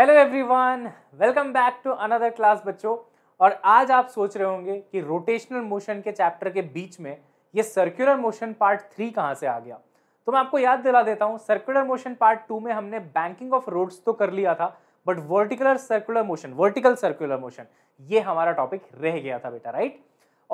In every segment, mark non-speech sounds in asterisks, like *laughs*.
hello everyone welcome back to another class बच्चों और आज आप सोच रहे होंगे कि रोटेशनल मोशन के चैप्टर के बीच में ये सर्कुलर मोशन पार्ट थ्री कहाँ से आ गया तो मैं आपको याद दिला देता हूँ सर्कुलर मोशन पार्ट टू में हमने बैंकिंग ऑफ रोड्स तो कर लिया था but vertical circular motion vertical circular motion ये हमारा टॉपिक रह गया था बेटा राइट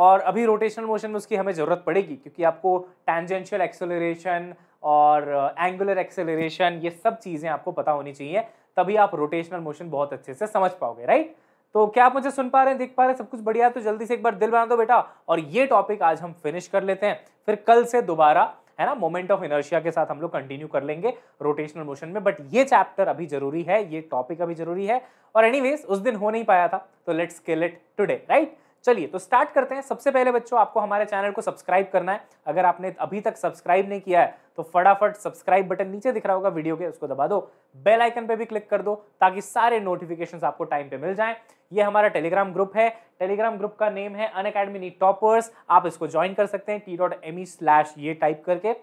और अभी रोटेशनल मोशन में उसकी हमें ज़रूरत पड़ेगी क्योंकि आपको टैंजेंशियल एक्सेलरेशन और एंगुलर uh, एक्सेलरेशन ये सब चीज़ें आपको पता होनी चाहिए तभी आप रोटेशनल मोशन बहुत अच्छे से समझ पाओगे राइट तो क्या आप मुझे सुन पा रहे हैं देख पा रहे हैं सब कुछ बढ़िया है तो जल्दी से एक बार दिल बना दो बेटा और ये टॉपिक आज हम फिनिश कर लेते हैं फिर कल से दोबारा है ना मोमेंट ऑफ इनर्शिया के साथ हम लोग कंटिन्यू कर लेंगे रोटेशनल मोशन में बट ये चैप्टर अभी जरूरी है ये टॉपिक अभी जरूरी है और एनीवेज उस दिन हो नहीं पाया था तो let's kill it today right चलिए तो स्टार्ट करते हैं सबसे पहले बच्चों आपको हमारे चैनल को सब्सक्राइब करना है अगर आपने अभी तक सब्सक्राइब नहीं किया है तो फटाफट सब्सक्राइब बटन नीचे दिख रहा होगा वीडियो के उसको दबा दो बेल आइकन पे भी क्लिक कर दो ताकि सारे नोटिफिकेशन आपको टाइम पे मिल जाएं ये हमारा टेलीग्राम ग्रुप है टेलीग्राम ग्रुप का नेम है अन अकेडमी टॉपर्स आप इसको ज्वाइन कर सकते हैं T dot M E slash ये टाइप करके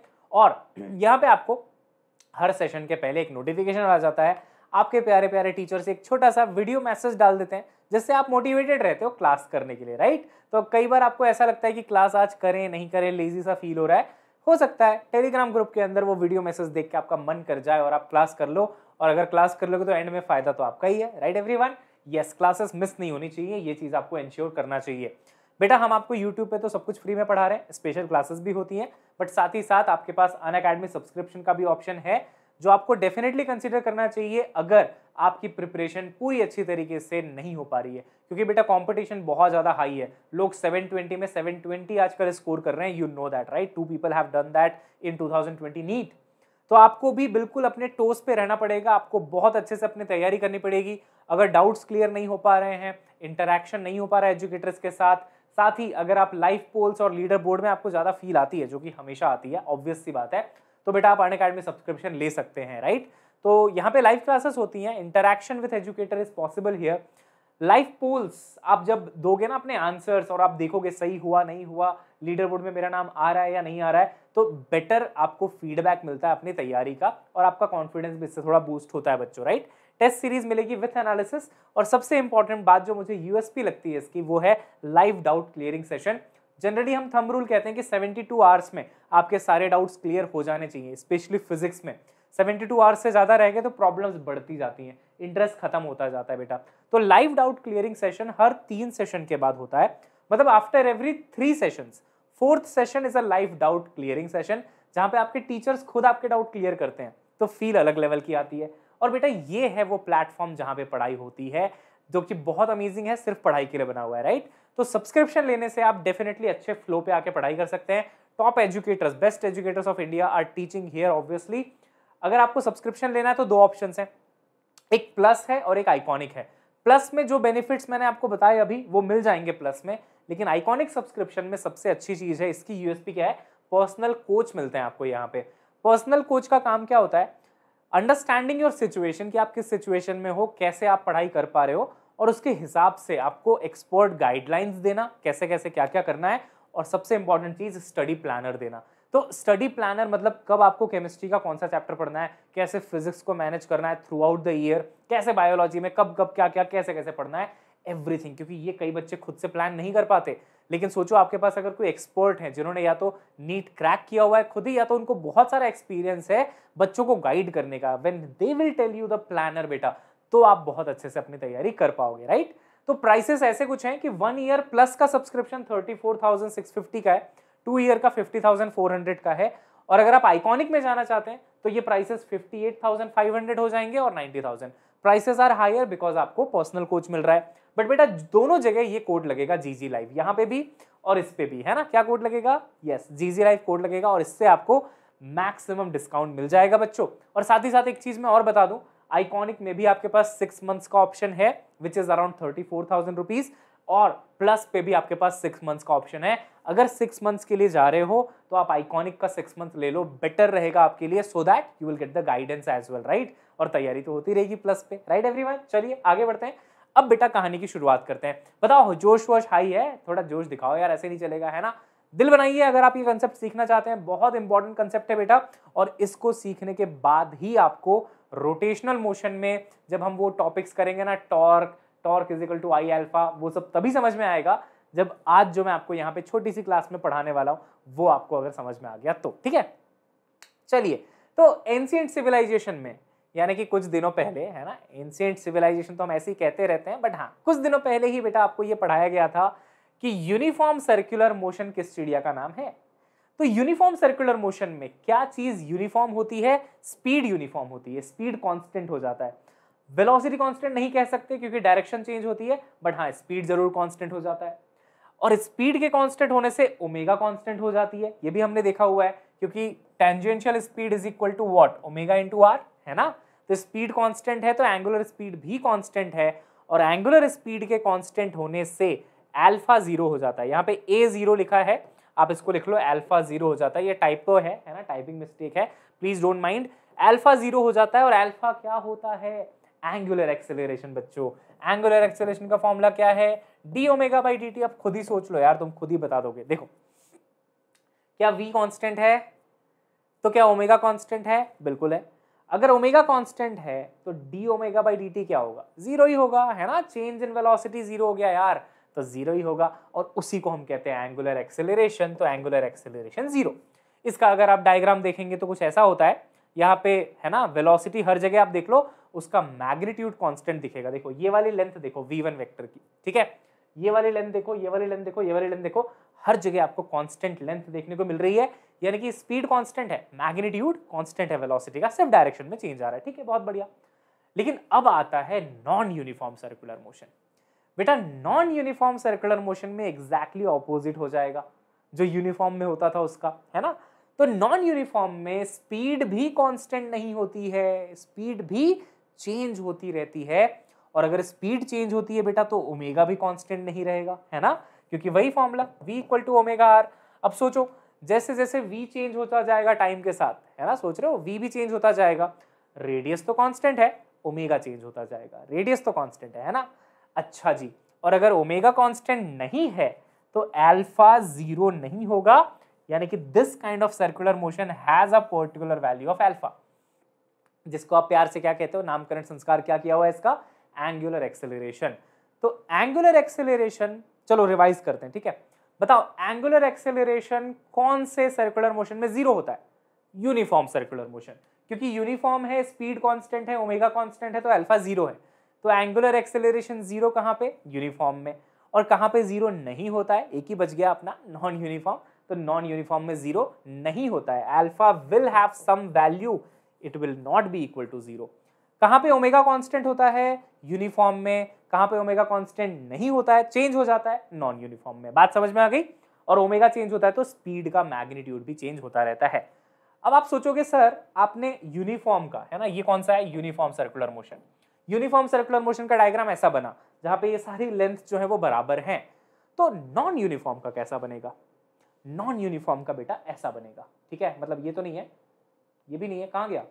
और यहाँ पे आपको हर सेशन के पहले एक नोटिफिकेशन आ जाता है आपके प्यारे प्यारे टीचर से एक छोटा सा वीडियो मैसेज डाल देते हैं जिससे आप मोटिवेटेड रहते हो क्लास करने के लिए राइट तो कई बार आपको ऐसा लगता है कि क्लास आज करें नहीं करें लेजी सा फील हो रहा है हो सकता है टेलीग्राम ग्रुप के अंदर वो वीडियो मैसेज देख के आपका मन कर जाए और आप क्लास कर लो और अगर क्लास कर लोगे तो एंड में फ़ायदा तो आपका ही है right every yes classes miss नहीं होनी चाहिए ये चीज़ आपको इंश्योर करना चाहिए बेटा हम आपको यूट्यूब पे तो सब कुछ फ्री में पढ़ा रहे हैं स्पेशल क्लासेस भी होती हैं बट साथ ही साथ आपके पास अन अकेडमी सब्सक्रिप्शन का भी ऑप्शन है जो आपको डेफिनेटली कंसिडर करना चाहिए अगर आपकी प्रिपरेशन पूरी अच्छी तरीके से नहीं हो पा रही है क्योंकि बेटा कंपटीशन बहुत ज़्यादा हाई है लोग 720 में 720 आजकल स्कोर कर रहे हैं you know that right two people have done that in 2020 NEET तो आपको भी बिल्कुल अपने टोस पे रहना पड़ेगा आपको बहुत अच्छे से अपनी तैयारी करनी पड़ेगी अगर डाउट्स क्लियर नहीं हो पा रहे हैं इंटरेक्शन नहीं हो पा रहा है एजुकेटर्स के साथ साथ ही अगर आप लाइफ पोल्स और लीडर बोर्ड में आपको ज़्यादा फील आती है जो कि हमेशा आती है ऑब्वियस सी बात है तो बेटा आप अन अकेडमी सब्सक्रिप्शन ले सकते हैं राइट तो यहाँ पे लाइव क्लासेस होती हैं interaction with educator is possible here live polls आप जब दोगे ना अपने आंसर्स और आप देखोगे सही हुआ नहीं हुआ लीडर बोर्ड में मेरा नाम आ रहा है या नहीं आ रहा है तो बेटर आपको फीडबैक मिलता है अपनी तैयारी का और आपका कॉन्फिडेंस भी इससे थोड़ा बूस्ट होता है बच्चों राइट टेस्ट सीरीज मिलेगी विथ एनालिसिस और सबसे इंपॉर्टेंट बात जो मुझे यूएसपी लगती है इसकी वो है live doubt clearing session generally हम थम रूल कहते हैं कि 72 आवर्स में आपके सारे डाउट्स क्लियर हो जाने चाहिए स्पेशली फिजिक्स में 72 आवर्स से ज़्यादा रह गए तो प्रॉब्लम्स बढ़ती जाती हैं इंटरेस्ट खत्म होता जाता है बेटा तो लाइव डाउट क्लियरिंग सेशन हर तीन सेशन के बाद होता है मतलब after every three session fourth session is a live doubt clearing session जहाँ पे आपके टीचर्स खुद आपके डाउट क्लियर करते हैं तो फील अलग लेवल की आती है और बेटा ये है वो प्लेटफॉर्म जहाँ पे पढ़ाई होती है जो कि बहुत अमेजिंग है सिर्फ पढ़ाई के लिए बना हुआ है राइट तो सब्सक्रिप्शन लेने से आप डेफिनेटली अच्छे फ्लो पे आके पढ़ाई कर सकते हैं top educators best educators of India are teaching here obviously अगर आपको सब्सक्रिप्शन लेना है तो दो ऑप्शन है एक प्लस है और एक आइकॉनिक है प्लस में जो बेनिफिट्स मैंने आपको बताए अभी वो मिल जाएंगे प्लस में लेकिन आइकॉनिक सब्सक्रिप्शन में सबसे अच्छी चीज़ है इसकी यूएसपी क्या है पर्सनल कोच मिलते हैं आपको यहाँ पे पर्सनल कोच का काम क्या होता है अंडरस्टैंडिंग योर सिचुएशन कि आप किस सिचुएशन में हो कैसे आप पढ़ाई कर पा रहे हो और उसके हिसाब से आपको एक्सपर्ट गाइडलाइंस देना कैसे कैसे क्या क्या करना है और सबसे इंपॉर्टेंट चीज़ स्टडी प्लानर देना तो स्टडी प्लानर मतलब कब आपको केमिस्ट्री का कौन सा चैप्टर पढ़ना है कैसे फिजिक्स को मैनेज करना है थ्रू आउट द ईयर कैसे बायोलॉजी में कब कब क्या क्या कैसे कैसे पढ़ना है एवरीथिंग क्योंकि ये कई बच्चे खुद से प्लान नहीं कर पाते लेकिन सोचो आपके पास अगर कोई एक्सपर्ट है जिन्होंने या तो नीट क्रैक किया हुआ है खुद ही या तो उनको बहुत सारा एक्सपीरियंस है बच्चों को गाइड करने का when they will tell you the planner बेटा तो आप बहुत अच्छे से अपनी तैयारी कर पाओगे राइट तो प्राइसेस ऐसे कुछ हैं कि वन ईयर प्लस का subscription thirty four thousand six fifty का है टू ईयर का फिफ्टी थाउजेंड फोर हंड्रेड का है और अगर आप आइकॉनिक में जाना चाहते हैं तो ये prices fifty eight thousand five hundred हो जाएंगे और ninety thousand prices are higher because आपको पर्सनल कोच मिल रहा है बट बेटा दोनों जगह ये कोड लगेगा जी जी लाइव यहाँ पे भी और इस पे भी है ना क्या कोड लगेगा यस जी जी लाइव कोड लगेगा और इससे आपको मैक्सिमम डिस्काउंट मिल जाएगा बच्चों और साथ ही साथ एक चीज़ मैं और बता दूँ आइकॉनिक में भी आपके पास सिक्स मंथ्स का ऑप्शन है which is around thirty four thousand rupees और प्लस पे भी आपके पास सिक्स मंथ्स का ऑप्शन है अगर सिक्स मंथ्स के लिए जा रहे हो तो आप आइकॉनिक का सिक्स मंथ ले लो बेटर रहेगा आपके लिए so that you will get the guidance as well right और तैयारी तो होती रहेगी प्लस पे राइट एवरी चलिए आगे बढ़ते हैं अब बेटा कहानी की शुरुआत करते हैं बताओ जोश वोश हाई है थोड़ा जोश दिखाओ यार ऐसे नहीं चलेगा है ना दिल बनाइए अगर आप ये कंसेप्ट सीखना चाहते हैं बहुत इंपॉर्टेंट कंसेप्ट है बेटा और इसको सीखने के बाद ही आपको रोटेशनल मोशन में जब हम वो टॉपिक्स करेंगे ना torque torque is equal to I alpha वो सब तभी समझ में आएगा जब आज जो मैं आपको यहाँ पे छोटी सी क्लास में पढ़ाने वाला हूँ वो आपको अगर समझ में आ गया तो ठीक है चलिए तो एंशियंट सिविलाइजेशन में यानी कि कुछ दिनों पहले है ना एंशियंट सिविलाइजेशन तो हम ऐसे ही कहते रहते हैं बट हाँ कुछ दिनों पहले ही बेटा आपको ये पढ़ाया गया था कि यूनिफॉर्म सर्कुलर मोशन किस चिड़िया का नाम है तो यूनिफॉर्म सर्कुलर मोशन में क्या चीज यूनिफॉर्म होती है स्पीड यूनिफॉर्म होती है स्पीड कॉन्स्टेंट हो जाता है वेलोसिटी कॉन्स्टेंट नहीं कह सकते क्योंकि डायरेक्शन चेंज होती है बट हाँ स्पीड जरूर कॉन्स्टेंट हो जाता है और स्पीड के कॉन्स्टेंट होने से ओमेगा कॉन्स्टेंट हो जाती है ये भी हमने देखा हुआ है क्योंकि tangential speed is equal to what omega into R है ना तो स्पीड कॉन्स्टेंट है तो एंगुलर स्पीड भी कॉन्स्टेंट है और एंगुलर स्पीड के कॉन्स्टेंट होने से एल्फा जीरो हो जाता है यहाँ पे ए जीरो लिखा है आप इसको लिख लो अल्फा जीरो हो जाता है ये टाइपो है है ना टाइपिंग मिस्टेक है please don't mind alpha zero हो जाता है और अल्फा क्या होता है एंगुलर एक्सेलरेशन बच्चों एंगुलर एक्सेलरेशन का फॉर्मूला क्या है D omega by D T आप खुद ही सोच लो यार तुम खुद ही बता दोगे देखो क्या वी कॉन्स्टेंट है तो क्या ओमेगा कॉन्स्टेंट है बिल्कुल है अगर ओमेगा कांस्टेंट है तो D omega by D T क्या होगा जीरो ही होगा है ना चेंज इन वेलोसिटी जीरो हो गया यार तो ज़ीरो ही होगा और उसी को हम कहते हैं एंगुलर एक्सेलरेशन तो एंगुलर एक्सेलरेशन ज़ीरो इसका अगर आप डायग्राम देखेंगे तो कुछ ऐसा होता है यहाँ पे है ना वेलोसिटी हर जगह आप देख लो उसका मैग्नीट्यूड कांस्टेंट दिखेगा देखो ये वाली लेंथ देखो वी वन वेक्टर की ठीक है ये वाली लेंथ देखो ये वाली लेंथ देखो ये वाली लेंथ देखो हर जगह आपको कांस्टेंट लेंथ देखने को मिल रही है यानी कि स्पीड कांस्टेंट है मैग्नीट्यूड कांस्टेंट है वेलोसिटी का सिर्फ डायरेक्शन में चेंज आ रहा है ठीक है बहुत बढ़िया लेकिन अब आता है नॉन यूनिफॉर्म सर्कुलर मोशन बेटा नॉन यूनिफॉर्म सर्कुलर मोशन में एग्जैक्टली exactly ऑपोजिट हो जाएगा जो यूनिफॉर्म में होता था उसका है ना तो नॉन यूनिफॉर्म में स्पीड भी कांस्टेंट नहीं होती है स्पीड भी चेंज होती रहती है और अगर स्पीड चेंज होती है बेटा तो ओमेगा भी कांस्टेंट नहीं रहेगा है ना क्योंकि वही formula v equal to omega R अब सोचो जैसे जैसे v चेंज होता जाएगा टाइम के साथ है ना सोच रहे हो v भी चेंज होता जाएगा रेडियस तो कॉन्स्टेंट है ओमेगा चेंज होता जाएगा रेडियस तो कॉन्स्टेंट है, है ना अच्छा जी और अगर ओमेगा कांस्टेंट नहीं है तो अल्फा जीरो नहीं होगा यानी कि this kind of circular motion has a particular value of alpha जिसको आप प्यार से क्या कहते हो नामकरण संस्कार क्या किया हुआ है इसका एंगुलर एक्सेलरेशन तो एंगुलर एक्सेलरेशन चलो रिवाइज करते हैं ठीक है बताओ एंगुलर एक्सेलरेशन कौन से सर्कुलर मोशन में जीरो होता है यूनिफॉर्म सर्कुलर मोशन क्योंकि यूनिफॉर्म है स्पीड कांस्टेंट है ओमेगा कांस्टेंट है तो अल्फा जीरो है तो एंगुलर एक्सेलरेशन जीरो कहाँ पे यूनिफॉर्म में और कहाँ पे जीरो नहीं होता है एक ही बच गया अपना नॉन यूनिफॉर्म तो नॉन यूनिफॉर्म में जीरो नहीं होता है alpha will have some value it will not be equal to zero कहाँ पे ओमेगा कांस्टेंट होता है यूनिफॉर्म में कहाँ पे ओमेगा कांस्टेंट नहीं होता है चेंज हो जाता है नॉन यूनिफॉर्म में बात समझ में आ गई और ओमेगा चेंज होता है तो स्पीड का मैग्नीट्यूड भी चेंज होता रहता है अब आप सोचोगे सर आपने यूनिफॉर्म का है ना ये कौन सा है uniform circular motion uniform circular motion का डायग्राम ऐसा बना जहां पे ये सारी लेंथ जो है वो बराबर हैं तो नॉन यूनिफॉर्म का कैसा बनेगा नॉन यूनिफॉर्म का बेटा ऐसा बनेगा ठीक है मतलब ये तो नहीं है ये भी नहीं है कहाँ गया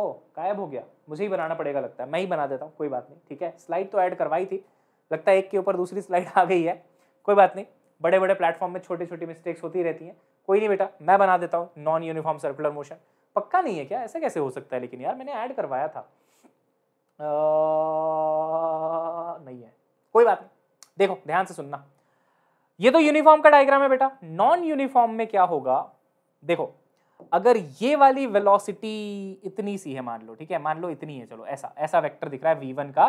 ओ गायब हो गया मुझे ही बनाना पड़ेगा लगता है मैं ही बना देता हूँ कोई बात नहीं ठीक है स्लाइड तो ऐड करवाई थी लगता है एक के ऊपर दूसरी स्लाइड आ गई है कोई बात नहीं बड़े बड़े प्लेटफॉर्म में छोटी छोटी मिस्टेक्स होती रहती हैं कोई नहीं बेटा मैं बना देता हूँ नॉन यूनिफॉर्म सर्कुलर मोशन पक्का नहीं है क्या ऐसा कैसे हो सकता है लेकिन यार मैंने ऐड करवाया था नहीं है कोई बात नहीं देखो ध्यान से सुनना ये तो यूनिफॉर्म का डायग्राम है बेटा नॉन यूनिफॉर्म में क्या होगा देखो अगर ये वाली वेलोसिटी इतनी सी है मान लो ठीक है मान लो इतनी है चलो ऐसा ऐसा वेक्टर दिख रहा है वी का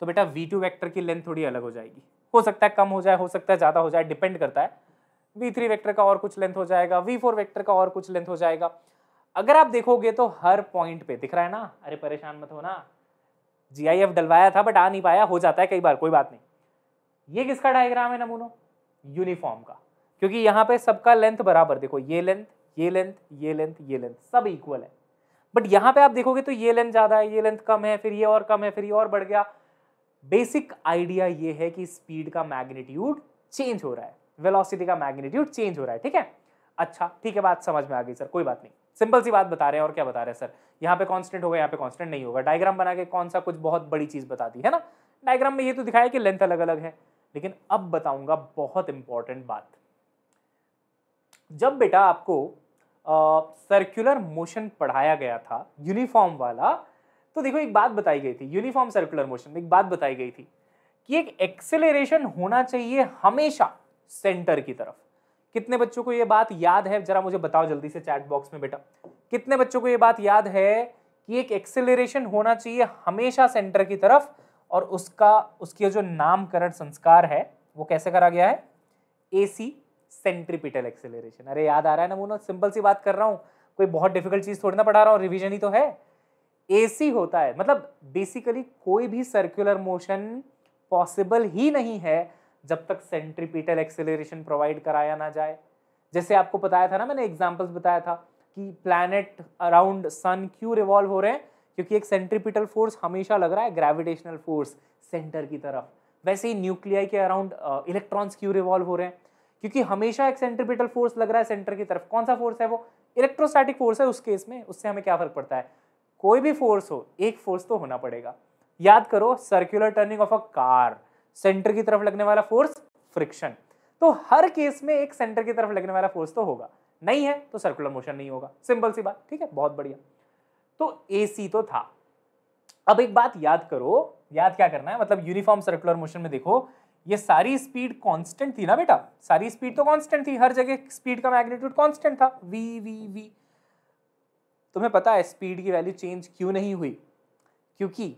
तो बेटा वी टू वैक्टर की लेंथ थोड़ी अलग हो जाएगी हो सकता है कम हो जाए हो सकता है ज़्यादा हो जाए डिपेंड करता है वी थ्री वैक्टर का और कुछ लेंथ हो जाएगा वी फोर वैक्टर का और कुछ लेंथ हो जाएगा अगर आप देखोगे तो हर पॉइंट पे दिख रहा है ना अरे परेशान मत हो ना जी डलवाया था बट आ नहीं पाया हो जाता है कई बार कोई बात नहीं ये किसका डायग्राम है नमूनों यूनिफॉर्म का क्योंकि यहाँ पे सबका लेंथ बराबर देखो ये लेंथ ये लेंथ ये लेंथ ये लेंथ सब इक्वल है बट यहाँ पे आप देखोगे तो ये लेंथ ज़्यादा है ये लेंथ कम है फिर ये और कम है फिर ये और बढ़ गया बेसिक आइडिया ये है कि स्पीड का मैग्नीट्यूड चेंज हो रहा है वेलोसिटी का मैग्नीट्यूड चेंज हो रहा है ठीक है अच्छा ठीक है बात समझ में आ गई सर कोई बात नहीं सिंपल सी बात बता रहे हैं और क्या बता रहे हैं सर यहाँ पे कांस्टेंट होगा यहाँ पे कांस्टेंट नहीं होगा डायग्राम बना के कौन सा कुछ बहुत बड़ी चीज़ बताती है ना डायग्राम में ये तो दिखाया कि लेंथ अलग अलग है लेकिन अब बताऊंगा बहुत इंपॉर्टेंट बात जब बेटा आपको सर्कुलर मोशन पढ़ाया गया था यूनिफॉर्म वाला तो देखो एक बात बताई गई थी यूनिफॉर्म सर्कुलर मोशन एक बात बताई गई थी कि एक एक्सेलरेशन होना चाहिए हमेशा सेंटर की तरफ कितने बच्चों को ये बात याद है जरा मुझे बताओ जल्दी से चैट बॉक्स में बेटा कितने बच्चों को ये बात याद है कि एक एक्सेलरेशन होना चाहिए हमेशा सेंटर की तरफ और उसका उसकी जो नामकरण संस्कार है वो कैसे करा गया है ए सी सेंट्रीपिटल एक्सेलरेशन अरे याद आ रहा है ना वो सिंपल सी बात कर रहा हूँ कोई बहुत डिफिकल्ट चीज़ थोड़ी ना पढ़ा रहा हूँ रिविजन ही तो है ए सी होता है मतलब बेसिकली कोई भी सर्कुलर मोशन पॉसिबल ही नहीं है जब तक सेंट्रीपिटल एक्सेलरेशन प्रोवाइड कराया ना जाए जैसे आपको बताया था ना मैंने एग्जाम्पल्स बताया था कि प्लानट अराउंड सन क्यों रिवॉल्व हो रहे हैं क्योंकि एक सेंट्रीपिटल फोर्स हमेशा लग रहा है ग्रेविटेशनल फोर्स सेंटर की तरफ वैसे ही न्यूक्लियाई के अराउंड इलेक्ट्रॉन्स क्यों रिवॉल्व हो रहे हैं क्योंकि हमेशा एक सेंट्रीपिटल फोर्स लग रहा है सेंटर की तरफ कौन सा फोर्स है वो इलेक्ट्रोस्टैटिक फोर्स है उस केस में उससे हमें क्या फर्क पड़ता है कोई भी फोर्स हो एक फोर्स तो होना पड़ेगा याद करो circular turning of a car centre की तरफ लगने वाला फोर्स फ्रिक्शन तो हर केस में एक सेंटर की तरफ लगने वाला फोर्स तो होगा नहीं है तो सर्कुलर मोशन नहीं होगा सिंपल सी बात ठीक है बहुत बढ़िया तो ए तो था अब एक बात याद करो याद क्या करना है मतलब यूनिफॉर्म सर्कुलर मोशन में देखो ये सारी स्पीड कांस्टेंट थी ना बेटा सारी स्पीड तो कांस्टेंट थी हर जगह स्पीड का मैग्नीट्यूड कांस्टेंट था वी वी वी तुम्हें पता है स्पीड की वैल्यू चेंज क्यों नहीं हुई क्योंकि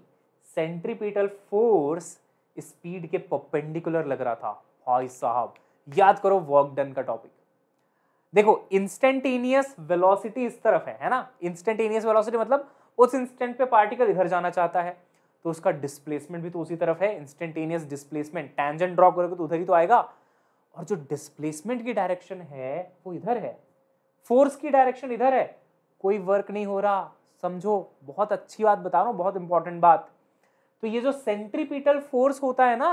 सेंट्रीपिटल फोर्स स्पीड के परपेंडिकुलर लग रहा था भाई साहब याद करो वर्क डन का टॉपिक देखो इंस्टेंटेनियस वेलोसिटी इस तरफ है है ना इंस्टेंटेनियस वेलोसिटी मतलब उस इंस्टेंट पे पार्टिकल इधर जाना चाहता है तो उसका डिस्प्लेसमेंट भी तो उसी तरफ है इंस्टेंटेनियस डिस्प्लेसमेंट टैंजेंट ड्रॉ करोगे तो उधर ही तो आएगा और जो डिस्प्लेसमेंट की डायरेक्शन है वो इधर है फोर्स की डायरेक्शन इधर है कोई वर्क नहीं हो रहा समझो बहुत अच्छी बात बता रहा हूँ बहुत इंपॉर्टेंट बात तो ये जो सेंट्रीपिटल फोर्स होता है ना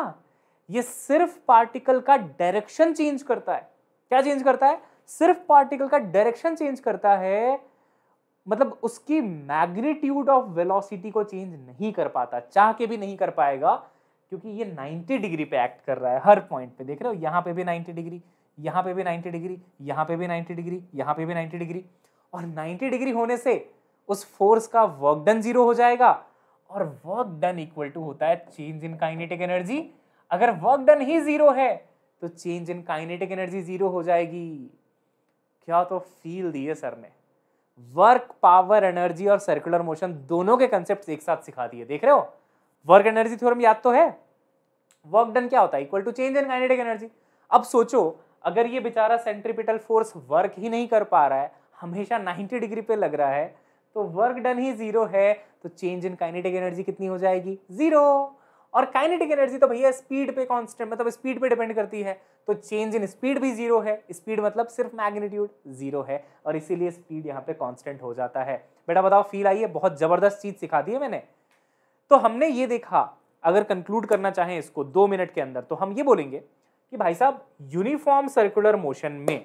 ये सिर्फ पार्टिकल का डायरेक्शन चेंज करता है क्या चेंज करता है सिर्फ पार्टिकल का डायरेक्शन चेंज करता है मतलब उसकी मैग्नीट्यूड ऑफ वेलोसिटी को चेंज नहीं कर पाता चाह के भी नहीं कर पाएगा क्योंकि ये 90 डिग्री पे एक्ट कर रहा है हर पॉइंट पे देख रहे हो यहाँ पे भी 90 डिग्री यहाँ पे भी 90 डिग्री यहाँ पे भी 90 डिग्री यहाँ पे भी 90 डिग्री और 90 डिग्री होने से उस फोर्स का वर्कडन जीरो हो जाएगा और वर्क डन इक्वल टू होता है चेंज इन काइनेटिक एनर्जी अगर वर्क डन ही जीरो है तो change in kinetic energy zero हो जाएगी क्या तो फील दिए सर ने वर्क पावर एनर्जी और सर्कुलर मोशन दोनों के कंसेप्ट एक साथ सिखा दिए देख रहे हो वर्क एनर्जी थ्योरम याद तो है वर्क डन क्या होता है equal to change in kinetic energy अब सोचो अगर ये बेचारा सेंट्रीपिटल फोर्स वर्क ही नहीं कर पा रहा है हमेशा 90 डिग्री पे लग रहा है तो वर्क डन ही जीरो है तो चेंज इन काइनेटिक एनर्जी कितनी हो जाएगी जीरो और काइनेटिक एनर्जी तो भैया स्पीड पे कांस्टेंट मतलब स्पीड पे डिपेंड करती है तो चेंज इन स्पीड भी जीरो है स्पीड मतलब सिर्फ मैग्नीट्यूड जीरो है और इसीलिए स्पीड यहाँ पे कांस्टेंट हो जाता है बेटा बताओ फील आई है बहुत ज़बरदस्त चीज़ सिखा दी है मैंने तो हमने ये देखा अगर कंक्लूड करना चाहें इसको दो मिनट के अंदर तो हम ये बोलेंगे कि भाई साहब यूनिफॉर्म सर्कुलर मोशन में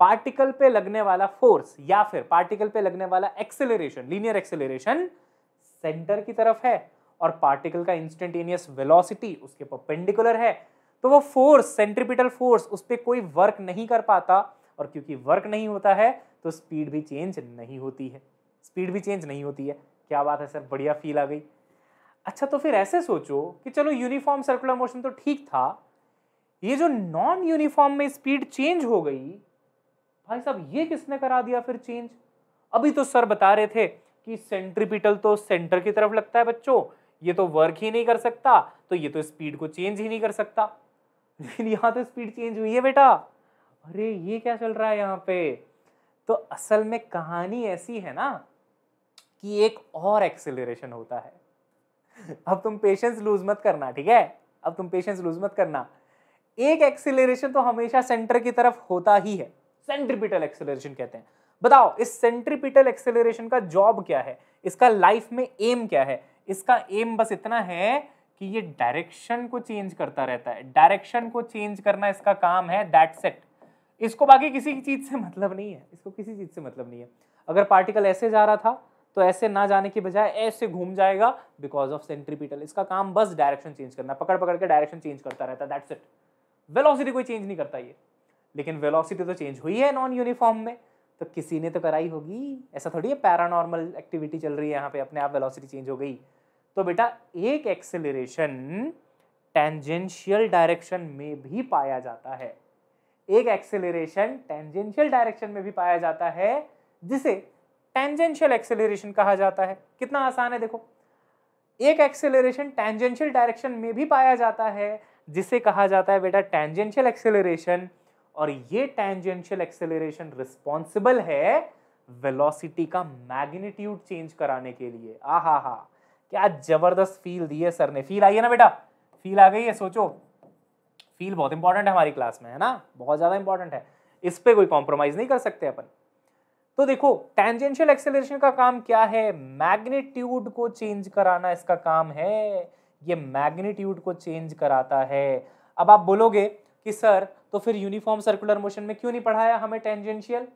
पार्टिकल पे लगने वाला फोर्स या फिर पार्टिकल पे लगने वाला एक्सेलरेशन लीनियर एक्सेलरेशन सेंटर की तरफ है और पार्टिकल का इंस्टेंटेनियस वेलोसिटी उसके परपेंडिकुलर है तो वो फोर्स सेंट्रिपिटल फोर्स उस पर कोई वर्क नहीं कर पाता और क्योंकि वर्क नहीं होता है तो स्पीड भी चेंज नहीं होती है स्पीड भी चेंज नहीं होती है क्या बात है सर बढ़िया फील आ गई अच्छा तो फिर ऐसे सोचो कि चलो यूनिफॉर्म सर्कुलर मोशन तो ठीक था ये जो नॉन यूनिफॉर्म में स्पीड चेंज हो गई भाई साहब ये किसने करा दिया फिर चेंज अभी तो सर बता रहे थे कि सेंट्रीपिटल तो सेंटर की तरफ लगता है बच्चों ये तो वर्क ही नहीं कर सकता तो ये तो स्पीड को चेंज ही नहीं कर सकता लेकिन यहाँ तो स्पीड चेंज हुई है बेटा अरे ये क्या चल रहा है यहाँ पे तो असल में कहानी ऐसी है ना कि एक और एक्सेलरेशन होता है अब तुम पेशेंस लूज मत करना ठीक है अब तुम पेशेंस लूज मत करना एक एक्सेलरेशन तो हमेशा सेंटर की तरफ होता ही है सेंट्रीपिटल एक्सेलरेशन कहते हैं बताओ इस सेंट्रीपिटल एक्सेलरेशन का जॉब क्या है इसका लाइफ में एम क्या है इसका एम बस इतना है कि ये डायरेक्शन को चेंज करता रहता है डायरेक्शन को चेंज करना इसका काम है दैट सेट इसको बाकी किसी चीज़ से मतलब नहीं है इसको किसी चीज़ से मतलब नहीं है अगर पार्टिकल ऐसे जा रहा था तो ऐसे ना जाने की बजाय ऐसे घूम जाएगा बिकॉज ऑफ सेंट्रीपिटल इसका काम बस डायरेक्शन चेंज करना पकड़ पकड़ के डायरेक्शन चेंज करता रहता है दैट्स इट वेलोसिटी कोई चेंज नहीं करता ये लेकिन वेलोसिटी तो चेंज हुई है नॉन यूनिफॉर्म में तो किसी ने तो कराई होगी ऐसा थोड़ी है पैरानॉर्मल एक्टिविटी चल रही है यहाँ पे अपने आप वेलोसिटी चेंज हो गई तो बेटा एक एक्सेलरेशन टेंजेंशियल डायरेक्शन में भी पाया जाता है एक एक्सेलरेशन टेंजेंशियल डायरेक्शन में भी पाया जाता है जिसे टेंजेंशियल एक्सेलरेशन कहा जाता है कितना आसान है देखो एक एक्सेलरेशन टेंजेंशियल डायरेक्शन में भी पाया जाता है जिसे कहा जाता है बेटा टेंजेंशियल एक्सेलरेशन और ये टेंजेंशियल एक्सेलरेशन रिस्पॉन्सिबल है वेलोसिटी का मैग्नीट्यूड चेंज कराने के लिए आहा हा क्या जबरदस्त फील दी है सर ने फील आई है ना बेटा फील आ गई है सोचो फील बहुत इंपॉर्टेंट है हमारी क्लास में है ना बहुत ज़्यादा इंपॉर्टेंट है इस पर कोई कॉम्प्रोमाइज़ नहीं कर सकते अपन तो देखो टेंजेंशियल एक्सेलरेशन का काम क्या है मैग्नीट्यूड को चेंज कराना इसका काम है ये मैग्नीट्यूड को चेंज कराता है अब आप बोलोगे कि सर तो फिर यूनिफॉर्म सर्कुलर मोशन में क्यों नहीं पढ़ाया हमें टेंजेंशियल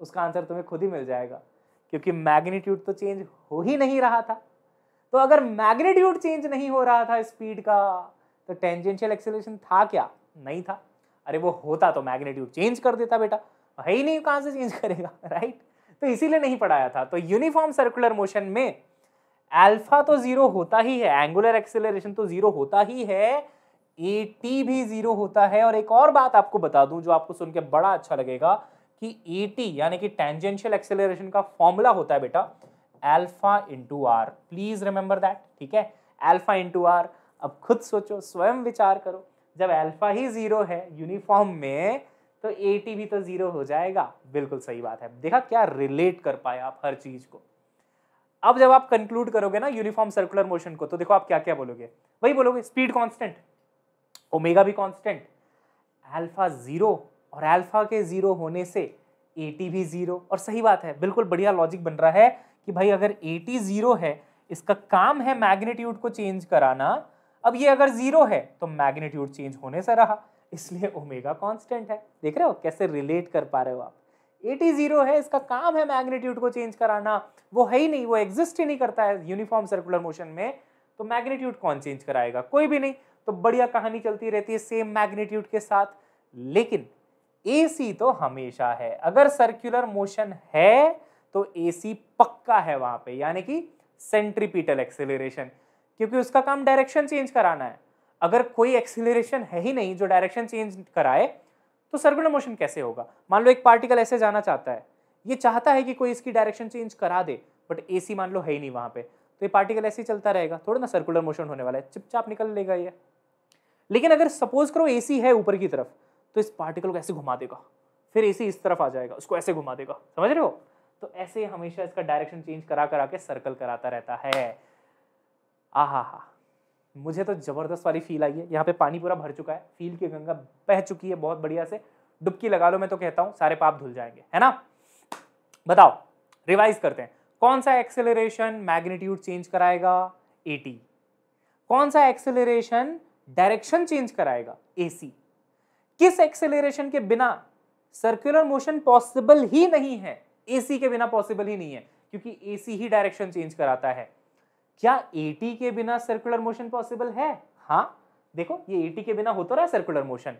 उसका आंसर तुम्हें खुद ही मिल जाएगा क्योंकि मैग्नीट्यूड तो चेंज हो ही नहीं रहा था तो अगर मैग्नीट्यूड चेंज नहीं हो रहा था स्पीड का तो टेंजेंशियल एक्सेलेशन था क्या नहीं था अरे वो होता तो मैग्नीट्यूड चेंज कर देता बेटा है ही नहीं कहाँ से चेंज करेगा राइट *laughs* तो इसीलिए नहीं पढ़ाया था तो यूनिफॉर्म सर्कुलर मोशन में अल्फा तो जीरो होता ही है एंगुलर एक्सेलरेशन तो जीरो होता ही है ए टी भी जीरो होता है और एक और बात आपको बता दूं जो आपको सुनकर बड़ा अच्छा लगेगा कि ए टी यानी कि टेंजेंशियल एक्सेलरेशन का फॉर्मूला होता है बेटा alpha into R please remember that ठीक है एल्फा इंटू आर अब खुद सोचो स्वयं विचार करो जब एल्फा ही जीरो है यूनिफॉर्म में तो ए टी भी तो जीरो हो जाएगा बिल्कुल सही बात है देखा क्या रिलेट कर पाए आप हर चीज को अब जब आप कंक्लूड करोगे ना यूनिफॉर्म सर्कुलर मोशन को तो देखो आप क्या क्या बोलोगे वही बोलोगे स्पीड कॉन्स्टेंट ओमेगा भी कांस्टेंट अल्फा ज़ीरो और अल्फा के ज़ीरो होने से ए टी भी ज़ीरो और सही बात है बिल्कुल बढ़िया लॉजिक बन रहा है कि भाई अगर ए टी ज़ीरो है इसका काम है मैग्नीट्यूड को चेंज कराना अब ये अगर ज़ीरो है तो मैग्नीट्यूड चेंज होने से रहा इसलिए ओमेगा कांस्टेंट है देख रहे हो कैसे रिलेट कर पा रहे हो आप ए टी ज़ीरो है इसका काम है मैग्नीट्यूड को चेंज कराना वो है ही नहीं वो एग्जिस्ट ही नहीं करता है यूनिफॉर्म सर्कुलर मोशन में तो मैग्नीट्यूड कौन चेंज कराएगा कोई भी नहीं तो बढ़िया कहानी चलती रहती है सेम मैग्नीट्यूड के साथ लेकिन ए तो हमेशा है अगर सर्क्यूलर मोशन है तो ए पक्का है वहां पे यानी कि सेंट्रीपीटल एक्सेलरेशन क्योंकि उसका काम डायरेक्शन चेंज कराना है अगर कोई एक्सेलरेशन है ही नहीं जो डायरेक्शन चेंज कराए तो सर्कुलर मोशन कैसे होगा मान लो एक पार्टिकल ऐसे जाना चाहता है ये चाहता है कि कोई इसकी डायरेक्शन चेंज करा दे बट ए मान लो है ही नहीं वहां पे तो ये पार्टिकल ऐसे ही चलता रहेगा थोड़ा ना सर्कुलर मोशन होने वाला है चिपचाप निकल लेगा ये लेकिन अगर सपोज करो ए है ऊपर की तरफ तो इस पार्टिकल को ऐसे घुमा देगा फिर ए इस तरफ आ जाएगा उसको ऐसे घुमा देगा समझ रहे हो तो ऐसे हमेशा इसका डायरेक्शन चेंज करा करा के सर्कल कराता रहता है आहा हा मुझे तो ज़बरदस्त वाली फील आई है यहाँ पे पानी पूरा भर चुका है फील की गंगा बह चुकी है बहुत बढ़िया से डुबकी लगा लो मैं तो कहता हूँ सारे पाप धुल जाएंगे है ना बताओ रिवाइज करते हैं कौन सा एक्सेलरेशन मैग्नीट्यूड चेंज कराएगा टी कौन सा एक्सेलरेशन डायरेक्शन चेंज कराएगा सी किस एक्सेलरेशन के बिना सर्कुलर मोशन पॉसिबल ही नहीं है AC के बिना पॉसिबल ही नहीं है क्योंकि सी ही डायरेक्शन चेंज कराता है क्या टी के बिना सर्कुलर मोशन पॉसिबल है हाँ देखो ये टी के बिना होता तो रहा है सर्कुलर मोशन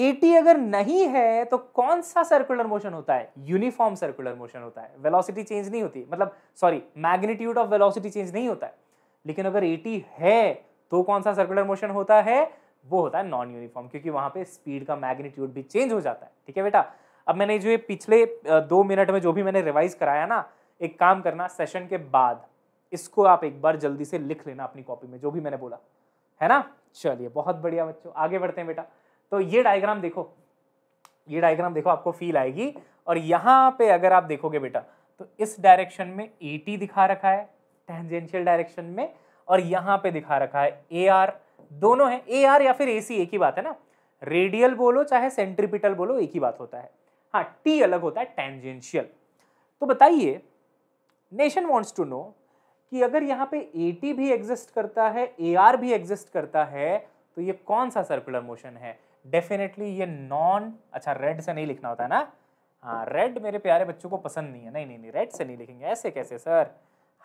एटी अगर नहीं है तो कौन सा सर्कुलर मोशन होता है यूनिफॉर्म सर्कुलर मोशन होता है वेलोसिटी चेंज नहीं होती मतलब sorry magnitude of velocity change नहीं होता है लेकिन अगर एटी है तो कौन सा सर्कुलर मोशन होता है वो होता है नॉन यूनिफॉर्म क्योंकि वहां पे स्पीड का मैग्नीट्यूड भी चेंज हो जाता है ठीक है बेटा अब मैंने जो ये पिछले दो मिनट में जो भी मैंने रिवाइज कराया ना एक काम करना सेशन के बाद इसको आप एक बार जल्दी से लिख लेना अपनी कॉपी में जो भी मैंने बोला है ना चलिए बहुत बढ़िया बच्चों आगे बढ़ते हैं बेटा तो ये डायग्राम देखो ये डायग्राम देखो आपको फील आएगी और यहाँ पे अगर आप देखोगे बेटा तो इस डायरेक्शन में ए दिखा रखा है टेंजेंशियल डायरेक्शन में और यहाँ पे दिखा रखा है ए दोनों है ए या फिर ए एक ही बात है ना रेडियल बोलो चाहे सेंट्रीपिटल बोलो एक ही बात होता है हाँ टी अलग होता है टेंजेंशियल तो बताइए नेशन वॉन्ट्स टू नो कि अगर यहाँ पे ए भी एग्जिस्ट करता है ए भी एग्जिस्ट करता है तो ये कौन सा सर्कुलर मोशन है डेफिनेटली ये नॉन अच्छा रेड से नहीं लिखना होता है ना हाँ रेड मेरे प्यारे बच्चों को पसंद नहीं है नहीं नहीं नहीं रेड से नहीं लिखेंगे ऐसे कैसे सर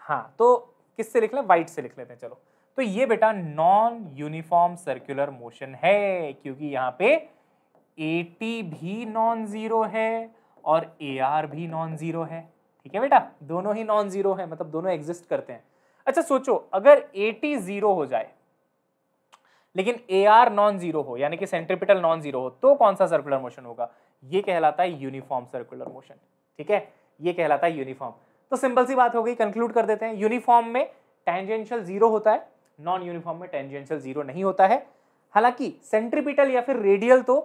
हाँ तो किस से लिख लें वाइट से लिख लेते हैं चलो तो ये बेटा नॉन यूनिफॉर्म सर्कुलर मोशन है क्योंकि यहाँ पे ए टी भी नॉन ज़ीरो है और ए आर भी नॉन ज़ीरो है ठीक है बेटा दोनों ही नॉन ज़ीरो है मतलब दोनों एग्जिस्ट करते हैं अच्छा सोचो अगर ए टी ज़ीरो हो जाए लेकिन ए आर नॉन जीरो हो यानी कि सेंट्रिपिटल नॉन जीरो हो तो कौन सा सर्कुलर मोशन होगा ये कहलाता है यूनिफॉर्म सर्कुलर मोशन ठीक है ये कहलाता है यूनिफॉर्म तो सिंपल सी बात हो गई कंक्लूड कर देते हैं यूनिफॉर्म में टेंजेंशियल जीरो होता है नॉन यूनिफॉर्म में टेंजेंशियल जीरो नहीं होता है हालांकि सेंट्रिपिटल या फिर रेडियल तो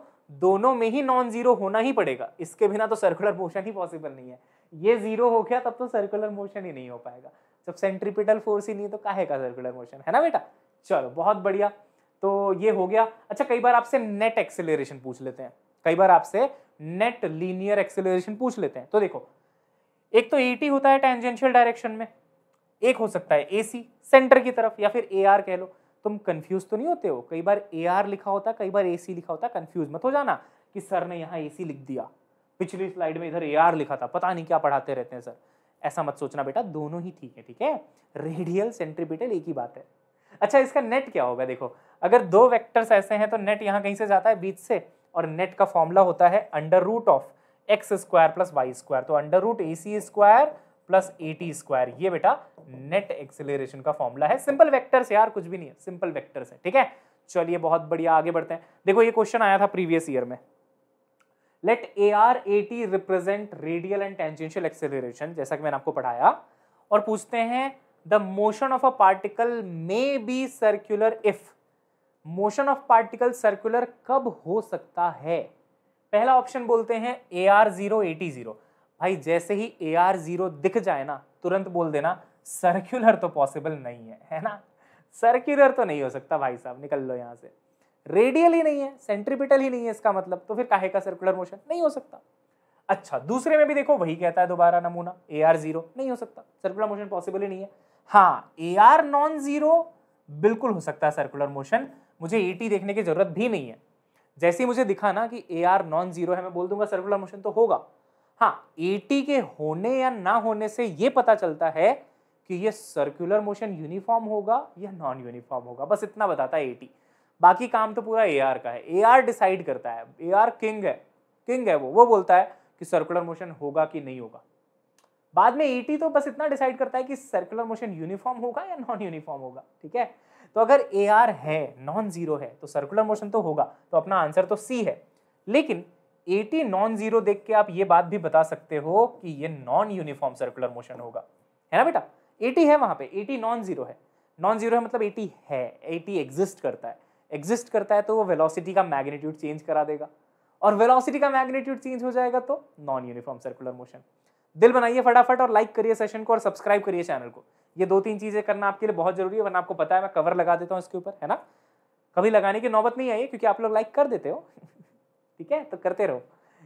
दोनों में ही नॉन जीरो होना ही पड़ेगा इसके बिना तो सर्कुलर मोशन ही पॉसिबल नहीं है ये जीरो हो गया तब तो सर्कुलर मोशन ही नहीं हो पाएगा जब सेंट्रिपिटल फोर्स ही नहीं है तो काहे का सर्कुलर मोशन है ना बेटा चलो बहुत बढ़िया तो ये हो गया अच्छा कई बार आपसे नेट एक्सेलरेशन पूछ लेते हैं कई बार आपसे नेट लीनियर एक्सेलरेशन पूछ लेते हैं तो देखो एक तो ए e होता है टेंजेंशियल डायरेक्शन में एक हो सकता है ए सेंटर की तरफ या फिर ए कह लो तुम कंफ्यूज तो नहीं होते हो कई बार ए लिखा होता कई बार ए लिखा होता कंफ्यूज मत हो जाना कि सर ने यहाँ ए लिख दिया पिछली स्लाइड में इधर ए लिखा था पता नहीं क्या पढ़ाते रहते हैं सर ऐसा मत सोचना बेटा दोनों ही ठीक है ठीक है रेडियल सेंट्रीपिटल एक ही बात है अच्छा इसका नेट क्या होगा देखो अगर दो वेक्टर्स ऐसे हैं तो नेट यहाँ कहीं से जाता है बीच से और नेट का फॉर्मूला होता है under root of X square plus Y square तो under root A C square plus A T square ये बेटा नेट एक्सेलरेशन का फॉर्मूला है सिंपल वेक्टर्स यार कुछ भी नहीं है सिंपल वेक्टर्स है ठीक है चलिए बहुत बढ़िया आगे बढ़ते हैं देखो ये क्वेश्चन आया था प्रीवियस ईयर में let a r a t represent radial and tangential acceleration जैसा कि मैंने आपको पढ़ाया और पूछते हैं the motion of a particle may be circular if motion of particle circular कब हो सकता है पहला ऑप्शन बोलते हैं a r zero a t zero भाई जैसे ही ए आर जीरो दिख जाए ना तुरंत बोल देना सर्कुलर तो पॉसिबल नहीं है है ना सर्क्यूलर तो नहीं हो सकता भाई साहब निकल लो यहाँ से रेडियल ही नहीं है सेंट्रीपिटल ही नहीं है इसका मतलब तो फिर काहे का सर्कुलर मोशन नहीं हो सकता अच्छा दूसरे में भी देखो वही कहता है दोबारा नमूना ए आर जीरो नहीं हो सकता सर्कुलर मोशन पॉसिबल ही नहीं है हाँ ए आर नॉन जीरो बिल्कुल हो सकता है सर्कुलर मोशन मुझे ई e देखने की ज़रूरत भी नहीं है जैसे ही मुझे दिखा ना कि ए आर नॉन जीरो है मैं बोल दूंगा सर्कुलर मोशन तो होगा हाँ ए e के होने या ना होने से ये पता चलता है कि ये सर्कुलर मोशन यूनिफॉर्म होगा या नॉन यूनिफॉर्म होगा बस इतना बताता है ए e बाकी काम तो पूरा ए का है ए डिसाइड करता है ए किंग है किंग है वो वो बोलता है कि सर्कुलर मोशन होगा कि नहीं होगा बाद में ईटी तो बस इतना डिसाइड करता है कि सर्कुलर मोशन यूनिफॉर्म होगा या नॉन यूनिफॉर्म होगा ठीक है तो अगर ए आर है नॉन जीरो है तो सर्कुलर मोशन तो होगा तो अपना आंसर तो सी है लेकिन ए टी नॉन जीरो देख के आप ये बात भी बता सकते हो कि ये नॉन यूनिफॉर्म सर्कुलर मोशन होगा है ना बेटा ए टी है वहाँ पे ए टी नॉन जीरो है नॉन जीरो है मतलब ए टी है ए टी एग्जिस्ट करता है एग्जिस्ट करता है तो वो वेलोसिटी का मैग्नीट्यूड चेंज करा देगा और वेलोसिटी का मैग्नीट्यूड चेंज हो जाएगा तो नॉन यूनिफॉर्म सर्कुलर मोशन दिल बनाइए फटाफट और लाइक करिए सेशन को और सब्सक्राइब करिए चैनल को ये दो तीन चीज़ें करना आपके लिए बहुत जरूरी है वरना आपको पता है मैं कवर लगा देता हूँ इसके ऊपर है ना कभी लगाने की नौबत नहीं आई क्योंकि आप लोग लाइक कर देते हो *laughs* ठीक है तो करते रहो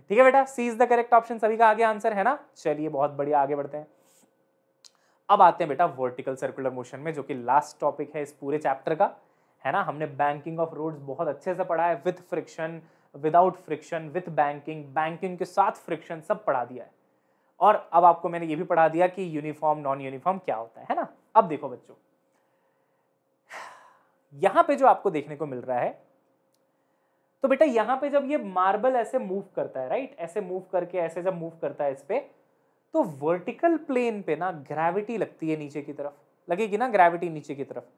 ठीक है बेटा c is the correct option सभी का आगे आंसर है ना चलिए बहुत बढ़िया आगे बढ़ते हैं अब आते हैं बेटा वर्टिकल सर्कुलर मोशन में जो कि लास्ट टॉपिक है इस पूरे चैप्टर का है ना हमने बैंकिंग ऑफ रोड्स बहुत अच्छे से पढ़ा है with friction without friction with banking banking के साथ फ्रिक्शन सब पढ़ा दिया है और अब आपको मैंने ये भी पढ़ा दिया कि यूनिफॉर्म नॉन यूनिफॉर्म क्या होता है है ना अब देखो बच्चों यहां पे जो आपको देखने को मिल रहा है तो बेटा यहां पे जब ये मार्बल ऐसे मूव करता है राइट ऐसे मूव करके ऐसे जब मूव करता है इस पर तो वर्टिकल प्लेन पे ना ग्रेविटी लगती है नीचे की तरफ लगेगी ना ग्रेविटी नीचे की तरफ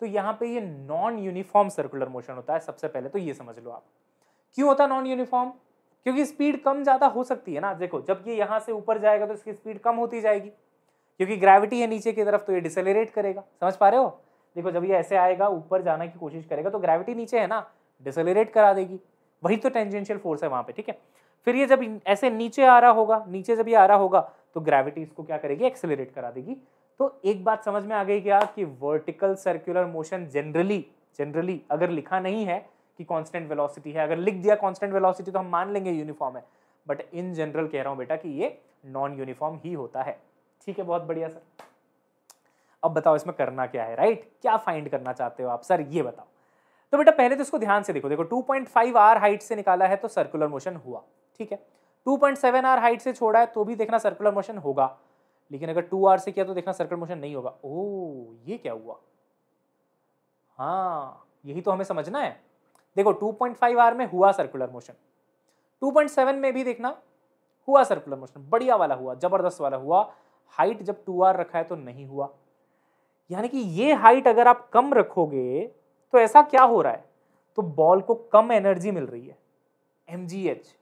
तो यहां पे ये नॉन यूनिफॉर्म सर्कुलर मोशन होता है सबसे पहले तो ये समझ लो आप क्यों होता है नॉन यूनिफॉर्म क्योंकि स्पीड कम ज़्यादा हो सकती है ना देखो जब ये यहाँ से ऊपर जाएगा तो इसकी स्पीड कम होती जाएगी क्योंकि ग्रेविटी है नीचे की तरफ तो ये डिसलरेट करेगा समझ पा रहे हो देखो जब ये ऐसे आएगा ऊपर जाने की कोशिश करेगा तो ग्रेविटी नीचे है ना डिसलरेट करा देगी वही तो टेंजेंशियल फोर्स है वहाँ पे ठीक है फिर ये जब ऐसे नीचे आ रहा होगा नीचे जब ये आ रहा होगा तो ग्रेविटी इसको क्या करेगी एक्सेलरेट करा देगी तो एक बात समझ में आ गई क्या कि vertical circular motion generally generally अगर लिखा नहीं है कि कांस्टेंट वेलोसिटी है अगर लिख दिया कांस्टेंट वेलोसिटी तो हम मान लेंगे यूनिफॉर्म है बट इन जनरल कह रहा हूँ बेटा कि ये नॉन यूनिफॉर्म ही होता है ठीक है बहुत बढ़िया सर अब बताओ इसमें करना क्या है राइट क्या फाइंड करना चाहते हो आप सर ये बताओ तो बेटा पहले तो इसको ध्यान से देखो देखो टू आर हाइट से निकाला है तो सर्कुलर मोशन हुआ ठीक है टू आर हाइट से छोड़ा है तो भी देखना सर्कुलर मोशन होगा लेकिन अगर टू आर से किया तो देखना सर्कुलर मोशन नहीं होगा ओ ये क्या हुआ हाँ यही तो हमें समझना है देखो 2.5 आर में हुआ सर्कुलर मोशन 2.7 में भी देखना हुआ सर्कुलर मोशन बढ़िया वाला हुआ जबरदस्त वाला हुआ हाइट जब टू आर रखा है तो नहीं हुआ यानी कि ये हाइट अगर आप कम रखोगे तो ऐसा क्या हो रहा है तो बॉल को कम एनर्जी मिल रही है m g h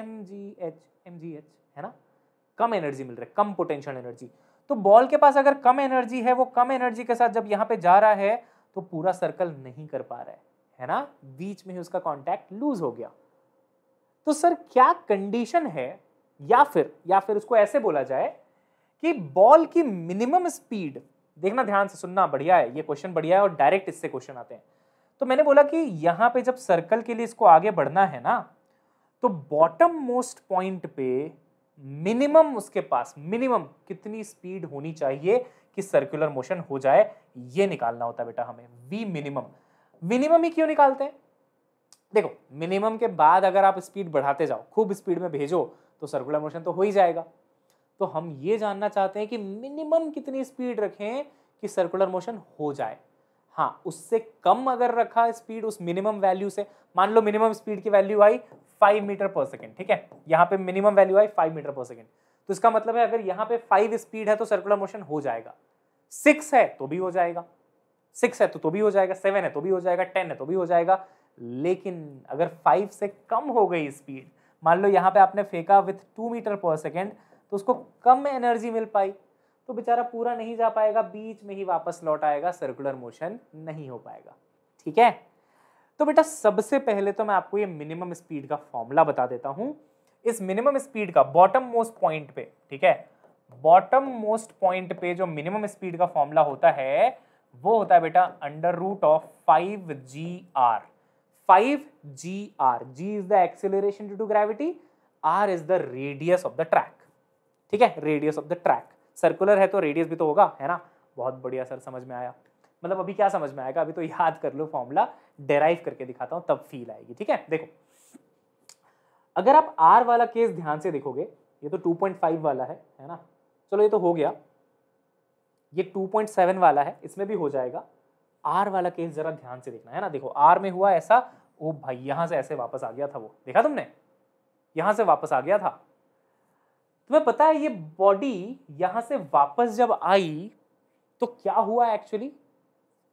m g h m g h है ना कम एनर्जी मिल रही है कम पोटेंशियल एनर्जी तो बॉल के पास अगर कम एनर्जी है वो कम एनर्जी के साथ जब यहाँ पे जा रहा है तो पूरा सर्कल नहीं कर पा रहा है है ना बीच में ही उसका कॉन्टैक्ट लूज हो गया तो सर क्या कंडीशन है या फिर या फिर उसको ऐसे बोला जाए कि बॉल की मिनिमम स्पीड देखना ध्यान से सुनना बढ़िया है ये क्वेश्चन बढ़िया है और डायरेक्ट इससे क्वेश्चन आते हैं तो मैंने बोला कि यहां पे जब सर्कल के लिए इसको आगे बढ़ना है ना तो बॉटम मोस्ट पॉइंट पे मिनिमम उसके पास मिनिमम कितनी स्पीड होनी चाहिए कि सर्कुलर मोशन हो जाए ये निकालना होता है बेटा हमें वी मिनिमम मिनिमम ही क्यों निकालते हैं देखो मिनिमम के बाद अगर आप स्पीड बढ़ाते जाओ खूब स्पीड में भेजो तो सर्कुलर मोशन तो हो ही जाएगा तो हम ये जानना चाहते हैं कि मिनिमम कितनी स्पीड रखें कि सर्कुलर मोशन हो जाए हाँ उससे कम अगर रखा स्पीड उस मिनिमम वैल्यू से मान लो मिनिमम स्पीड की वैल्यू आई फाइव मीटर पर सेकेंड ठीक है यहाँ पे मिनिमम वैल्यू आई फाइव मीटर पर सेकेंड तो इसका मतलब है अगर यहाँ पे फाइव स्पीड है तो सर्कुलर मोशन हो जाएगा सिक्स है तो भी हो जाएगा सिक्स है तो तो भी हो जाएगा सेवन है तो भी हो जाएगा टेन है तो भी हो जाएगा लेकिन अगर फाइव से कम हो गई स्पीड मान लो यहाँ पे आपने फेंका with two metre per second तो उसको कम एनर्जी मिल पाई तो बेचारा पूरा नहीं जा पाएगा बीच में ही वापस लौट आएगा सर्कुलर मोशन नहीं हो पाएगा ठीक है तो बेटा सबसे पहले तो मैं आपको ये मिनिमम स्पीड का फॉर्मूला बता देता हूँ इस मिनिमम स्पीड का बॉटम मोस्ट पॉइंट पे ठीक है बॉटम मोस्ट पॉइंट पे जो मिनिमम स्पीड का फॉर्मूला होता है वो होता है बेटा under root of five g r five g r g is the acceleration due to gravity r is the radius of the track ठीक है radius of the track circular है तो रेडियस भी तो होगा है ना बहुत बढ़िया सर समझ में आया मतलब अभी क्या समझ में आएगा अभी तो याद कर लो फॉर्मूला डेराइव करके दिखाता हूँ तब फील आएगी ठीक है देखो अगर आप आर वाला केस ध्यान से देखोगे ये तो 2.5 वाला है है ना चलो ये तो हो गया ये 2.7 वाला है इसमें भी हो जाएगा आर वाला केस जरा ध्यान से देखना है ना देखो आर में हुआ ऐसा ओ भाई यहां से ऐसे वापस आ गया था वो देखा तुमने यहां से वापस आ गया था तुम्हें पता है ये बॉडी यहां से वापस जब आई तो क्या हुआ एक्चुअली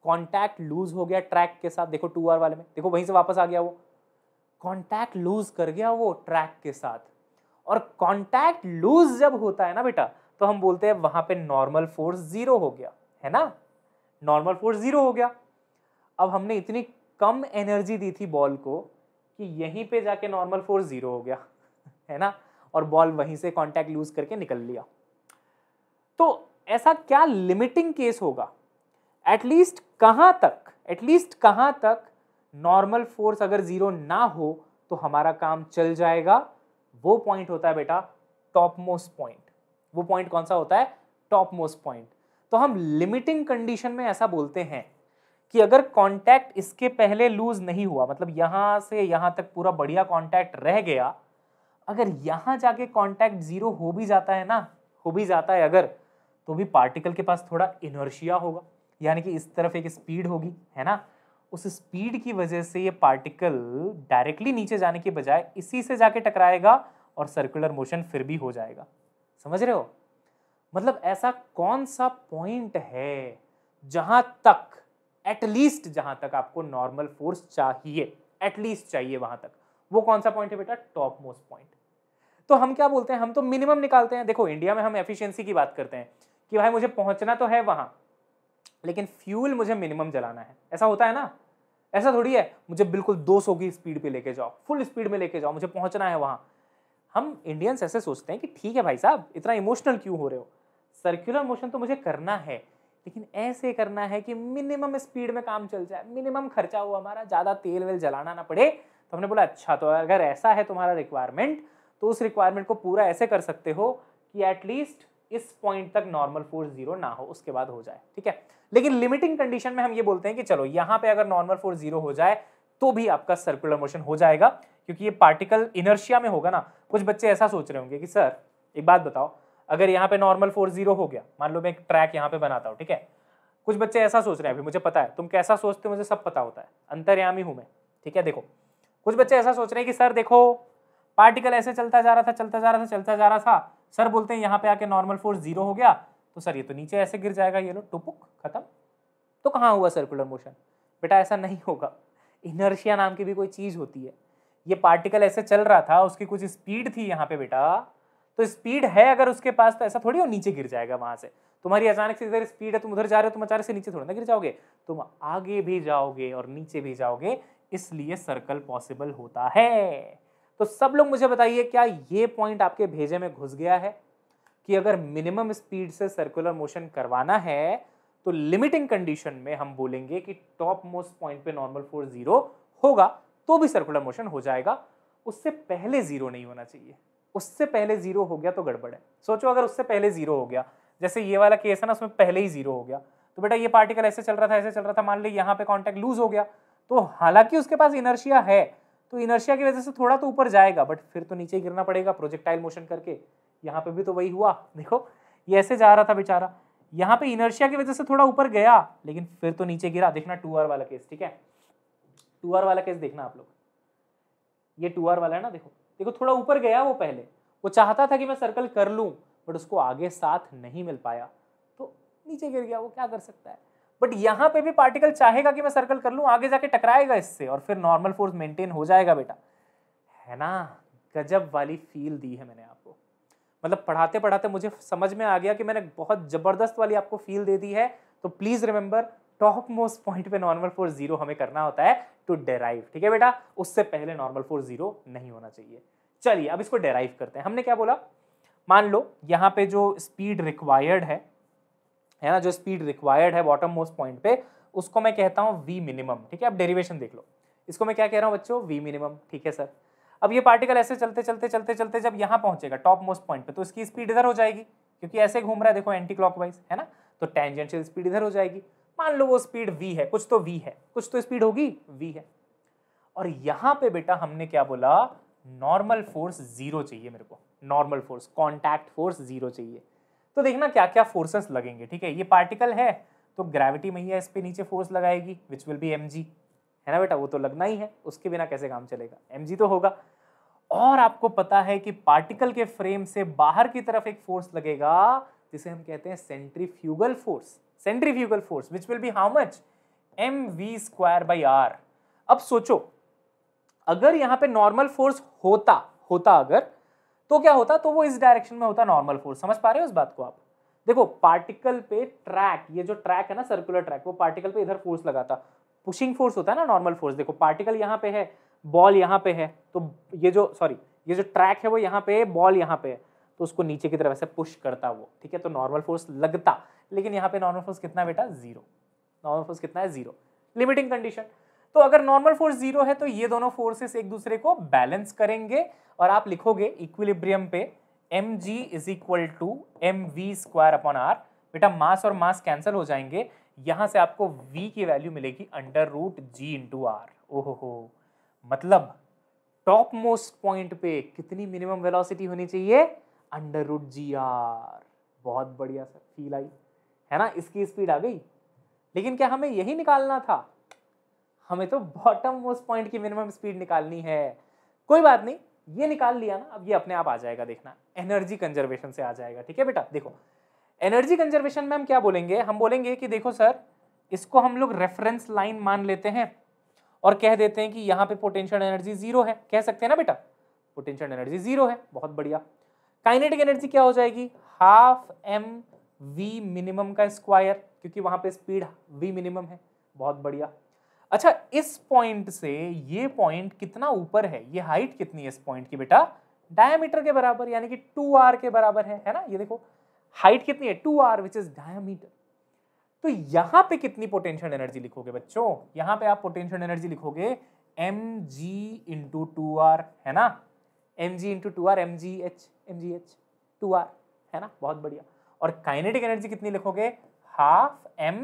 कॉन्टैक्ट लूज हो गया ट्रैक के साथ देखो टू आर वाले में देखो वहीं से वापस आ गया वो कॉन्टैक्ट लूज कर गया वो ट्रैक के साथ और कॉन्टैक्ट लूज जब होता है ना बेटा तो हम बोलते हैं वहां पे नॉर्मल फोर्स जीरो हो गया है ना नॉर्मल फोर्स जीरो हो गया अब हमने इतनी कम एनर्जी दी थी बॉल को कि यहीं पे जाके नॉर्मल फोर्स जीरो हो गया *laughs* है ना और बॉल वहीं से कांटेक्ट लूज करके निकल लिया तो ऐसा क्या लिमिटिंग केस होगा एटलीस्ट कहाँ तक एटलीस्ट कहाँ तक नॉर्मल फोर्स अगर जीरो ना हो तो हमारा काम चल जाएगा वो पॉइंट होता है बेटा टॉप मोस्ट पॉइंट वो पॉइंट कौन सा होता है टॉप मोस्ट पॉइंट तो हम लिमिटिंग कंडीशन में ऐसा बोलते हैं कि अगर कॉन्टैक्ट इसके पहले लूज नहीं हुआ मतलब यहाँ से यहाँ तक पूरा बढ़िया कॉन्टैक्ट रह गया अगर यहाँ जाके कॉन्टैक्ट जीरो हो भी जाता है ना हो भी जाता है अगर तो भी पार्टिकल के पास थोड़ा इनर्शिया होगा यानी कि इस तरफ एक स्पीड होगी है ना उस स्पीड की वजह से ये पार्टिकल डायरेक्टली नीचे जाने के बजाय इसी से जाके टकराएगा और सर्कुलर मोशन फिर भी हो जाएगा समझ रहे हो मतलब ऐसा कौन सा पॉइंट है जहां तक एटलीस्ट जहां तक आपको नॉर्मल फोर्स चाहिए एटलीस्ट चाहिए वहां तक वो कौन सा पॉइंट है बेटा टॉप मोस्ट पॉइंट तो हम क्या बोलते हैं हम तो मिनिमम निकालते हैं देखो इंडिया में हम एफिशिएंसी की बात करते हैं कि भाई मुझे पहुंचना तो है वहां लेकिन फ्यूल मुझे मिनिमम जलाना है ऐसा होता है ना ऐसा थोड़ी है मुझे बिल्कुल 200 की स्पीड पे लेके जाओ फुल स्पीड में लेके जाओ मुझे पहुंचना है वहां हम इंडियंस ऐसे सोचते हैं कि ठीक है भाई साहब इतना इमोशनल क्यों हो रहे हो सर्कुलर मोशन तो मुझे करना है लेकिन ऐसे करना है कि मिनिमम स्पीड में काम चल जाए मिनिमम खर्चा हो हमारा ज़्यादा तेल वेल जलाना ना पड़े तो हमने बोला अच्छा तो अगर ऐसा है तुम्हारा रिक्वायरमेंट तो उस रिक्वायरमेंट को पूरा ऐसे कर सकते हो कि एटलीस्ट इस पॉइंट तक नॉर्मल फोर्स जीरो ना हो उसके बाद हो जाए ठीक है लेकिन लिमिटिंग कंडीशन में हम ये बोलते हैं कि चलो यहाँ पे अगर नॉर्मल फोर्स जीरो हो जाए तो भी आपका सर्कुलर मोशन हो जाएगा क्योंकि ये पार्टिकल इनर्शिया में होगा ना कुछ बच्चे ऐसा सोच रहे होंगे कि सर एक बात बताओ अगर यहाँ पे नॉर्मल फोर जीरो हो गया मान लो मैं एक ट्रैक यहाँ पे बनाता हूँ ठीक है कुछ बच्चे ऐसा सोच रहे हैं अभी मुझे पता है तुम कैसा सोचते हो मुझे सब पता होता है अंतर्यामी हूँ मैं ठीक है देखो कुछ बच्चे ऐसा सोच रहे हैं कि सर देखो पार्टिकल ऐसे चलता जा रहा था चलता जा रहा था चलता जा रहा था सर बोलते हैं यहाँ पे आके नॉर्मल फोर्स जीरो हो गया तो सर ये तो नीचे ऐसे गिर जाएगा ये लो टुपुक खत्म तो कहाँ हुआ सर्कुलर मोशन बेटा ऐसा नहीं होगा इनर्शिया नाम की भी कोई चीज़ होती है ये पार्टिकल ऐसे चल रहा था उसकी कुछ स्पीड थी यहाँ पे बेटा तो स्पीड है अगर उसके पास तो ऐसा थोड़ी हो नीचे गिर जाएगा वहां से तुम्हारी अचानक से इधर स्पीड है तुम उधर जा रहे हो तुम अचानक से नीचे थोड़ा ना गिर जाओगे तुम आगे भी जाओगे और नीचे भी जाओगे इसलिए सर्कल पॉसिबल होता है तो सब लोग मुझे बताइए क्या ये पॉइंट आपके भेजे में घुस गया है कि अगर मिनिमम स्पीड से सर्कुलर मोशन करवाना है तो लिमिटिंग कंडीशन में हम बोलेंगे कि टॉप मोस्ट पॉइंट पे नॉर्मल फोर्स जीरो होगा तो भी सर्कुलर मोशन हो जाएगा उससे पहले जीरो नहीं होना चाहिए उससे पहले जीरो हो गया तो गड़बड़ है सोचो अगर उससे पहले जीरो हो गया जैसे ये वाला केस है ना उसमें पहले ही जीरो हो गया तो बेटा ये पार्टिकल ऐसे चल रहा था ऐसे चल रहा था मान ली यहाँ पे कॉन्टैक्ट लूज हो गया तो हालांकि उसके पास इनर्शिया है तो इनर्शिया की वजह से थोड़ा तो ऊपर जाएगा बट फिर तो नीचे गिरना पड़ेगा प्रोजेक्टाइल मोशन करके यहाँ पे भी तो वही हुआ देखो ये ऐसे जा रहा था बेचारा यहाँ पे इनर्शिया की वजह से थोड़ा ऊपर गया लेकिन फिर तो नीचे गिरा देखना टू आर वाला केस ठीक है टू आर वाला केस देखना आप लोग ये टू आर वाला है ना देखो देखो थोड़ा ऊपर गया वो पहले वो चाहता था कि मैं सर्कल कर लूँ बट उसको आगे साथ नहीं मिल पाया तो नीचे गिर गया वो क्या कर सकता है बट यहाँ पे भी पार्टिकल चाहेगा कि मैं सर्कल कर लूँ आगे जाके टकराएगा इससे और फिर नॉर्मल फोर्स मेंटेन हो जाएगा बेटा है ना गजब वाली फील दी है मैंने आपको मतलब पढ़ाते पढ़ाते मुझे समझ में आ गया कि मैंने बहुत ज़बरदस्त वाली आपको फील दे दी है तो please remember top most point पे नॉर्मल फोर्स जीरो हमें करना होता है टू डेराइव ठीक है बेटा उससे पहले नॉर्मल फोर्स जीरो नहीं होना चाहिए चलिए अब इसको डेराइव करते हैं हमने क्या बोला मान लो यहाँ पे जो स्पीड रिक्वायर्ड है है ना जो स्पीड रिक्वायर्ड है बॉटम मोस्ट पॉइंट पे उसको मैं कहता हूँ वी मिनिमम ठीक है अब डेरिवेशन देख लो इसको मैं क्या कह रहा हूँ बच्चों वी मिनिमम ठीक है सर अब ये पार्टिकल ऐसे चलते चलते चलते चलते जब यहाँ पहुंचेगा टॉप मोस्ट पॉइंट पे तो इसकी स्पीड इधर हो जाएगी क्योंकि ऐसे घूम रहा है देखो एंटी क्लॉकवाइज है ना तो टेंजेंशियल स्पीड इधर हो जाएगी मान लो वो स्पीड v है कुछ तो v है कुछ तो स्पीड होगी v है और यहां पे बेटा हमने क्या बोला नॉर्मल फोर्स जीरो चाहिए मेरे को normal force contact force zero चाहिए तो देखना क्या क्या फोर्सेस लगेंगे ठीक है ये पार्टिकल है तो ग्रेविटी में ही है इस पर नीचे फोर्स लगाएगी विच विल बी एम है ना बेटा वो तो लगना ही है उसके बिना कैसे काम चलेगा एम तो होगा और आपको पता है कि पार्टिकल के फ्रेम से बाहर की तरफ एक फोर्स लगेगा जिसे हम कहते हैं centrifugal force centrifugal force which will be how much m v square by r अब सोचो अगर यहाँ पे नॉर्मल फोर्स होता होता अगर तो क्या होता तो वो इस डायरेक्शन में होता नॉर्मल फोर्स समझ पा रहे हो उस बात को आप देखो पार्टिकल पे ट्रैक ये जो ट्रैक है ना सर्कुलर ट्रैक वो पार्टिकल पे इधर फोर्स लगाता पुशिंग फोर्स होता है ना नॉर्मल फोर्स देखो पार्टिकल यहाँ पे है बॉल यहाँ पे है तो ये जो सॉरी ये जो ट्रैक है वो यहाँ पे है बॉल यहाँ पे है तो उसको नीचे की तरफ ऐसे पुश करता वो ठीक है तो नॉर्मल फोर्स लगता लेकिन यहाँ पे नॉर्मल फोर्स कितना बेटा जीरो नॉर्मल फोर्स कितना है जीरो लिमिटिंग कंडीशन तो अगर नॉर्मल फोर्स जीरो है तो ये दोनों फोर्सेस एक दूसरे को बैलेंस करेंगे और आप लिखोगे इक्विलिब्रियम पे m g is equal to m v square upon r बेटा मास और मास कैंसिल हो जाएंगे यहां से आपको v की वैल्यू मिलेगी under root g into r ओहो मतलब टॉप मोस्ट पॉइंट पे कितनी मिनिमम वेलोसिटी होनी चाहिए अंडर रूट जी आर बहुत बढ़िया सर फील आई है ना इसकी स्पीड आ गई लेकिन क्या हमें यही निकालना था हमें तो बॉटम मोस्ट पॉइंट की मिनिमम स्पीड निकालनी है कोई बात नहीं ये निकाल लिया ना अब ये अपने आप आ जाएगा देखना एनर्जी कंजर्वेशन से आ जाएगा ठीक है बेटा देखो एनर्जी कंजर्वेशन में हम क्या बोलेंगे हम बोलेंगे कि देखो सर इसको हम लोग रेफरेंस लाइन मान लेते हैं और कह देते हैं कि यहाँ पे पोटेंशियल एनर्जी जीरो है कह सकते हैं ना बेटा पोटेंशियल एनर्जी जीरो है बहुत बढ़िया काइनेटिक एनर्जी क्या हो जाएगी हाफ एम वी मिनिमम का स्क्वायर क्योंकि वहां पे स्पीड वी मिनिमम है बहुत बढ़िया अच्छा इस पॉइंट से ये पॉइंट कितना ऊपर है ये हाइट कितनी है इस पॉइंट की बेटा डायमीटर के बराबर यानी कि टू आर के बराबर है है ना ये देखो हाइट कितनी है two r which is diameter तो यहां पे कितनी पोटेंशियल एनर्जी लिखोगे बच्चों यहां पे आप पोटेंशियल एनर्जी लिखोगे m g into two r है ना m g into two r m g h m g h two r है ना बहुत बढ़िया और काइनेटिक एनर्जी कितनी लिखोगे हाफ एम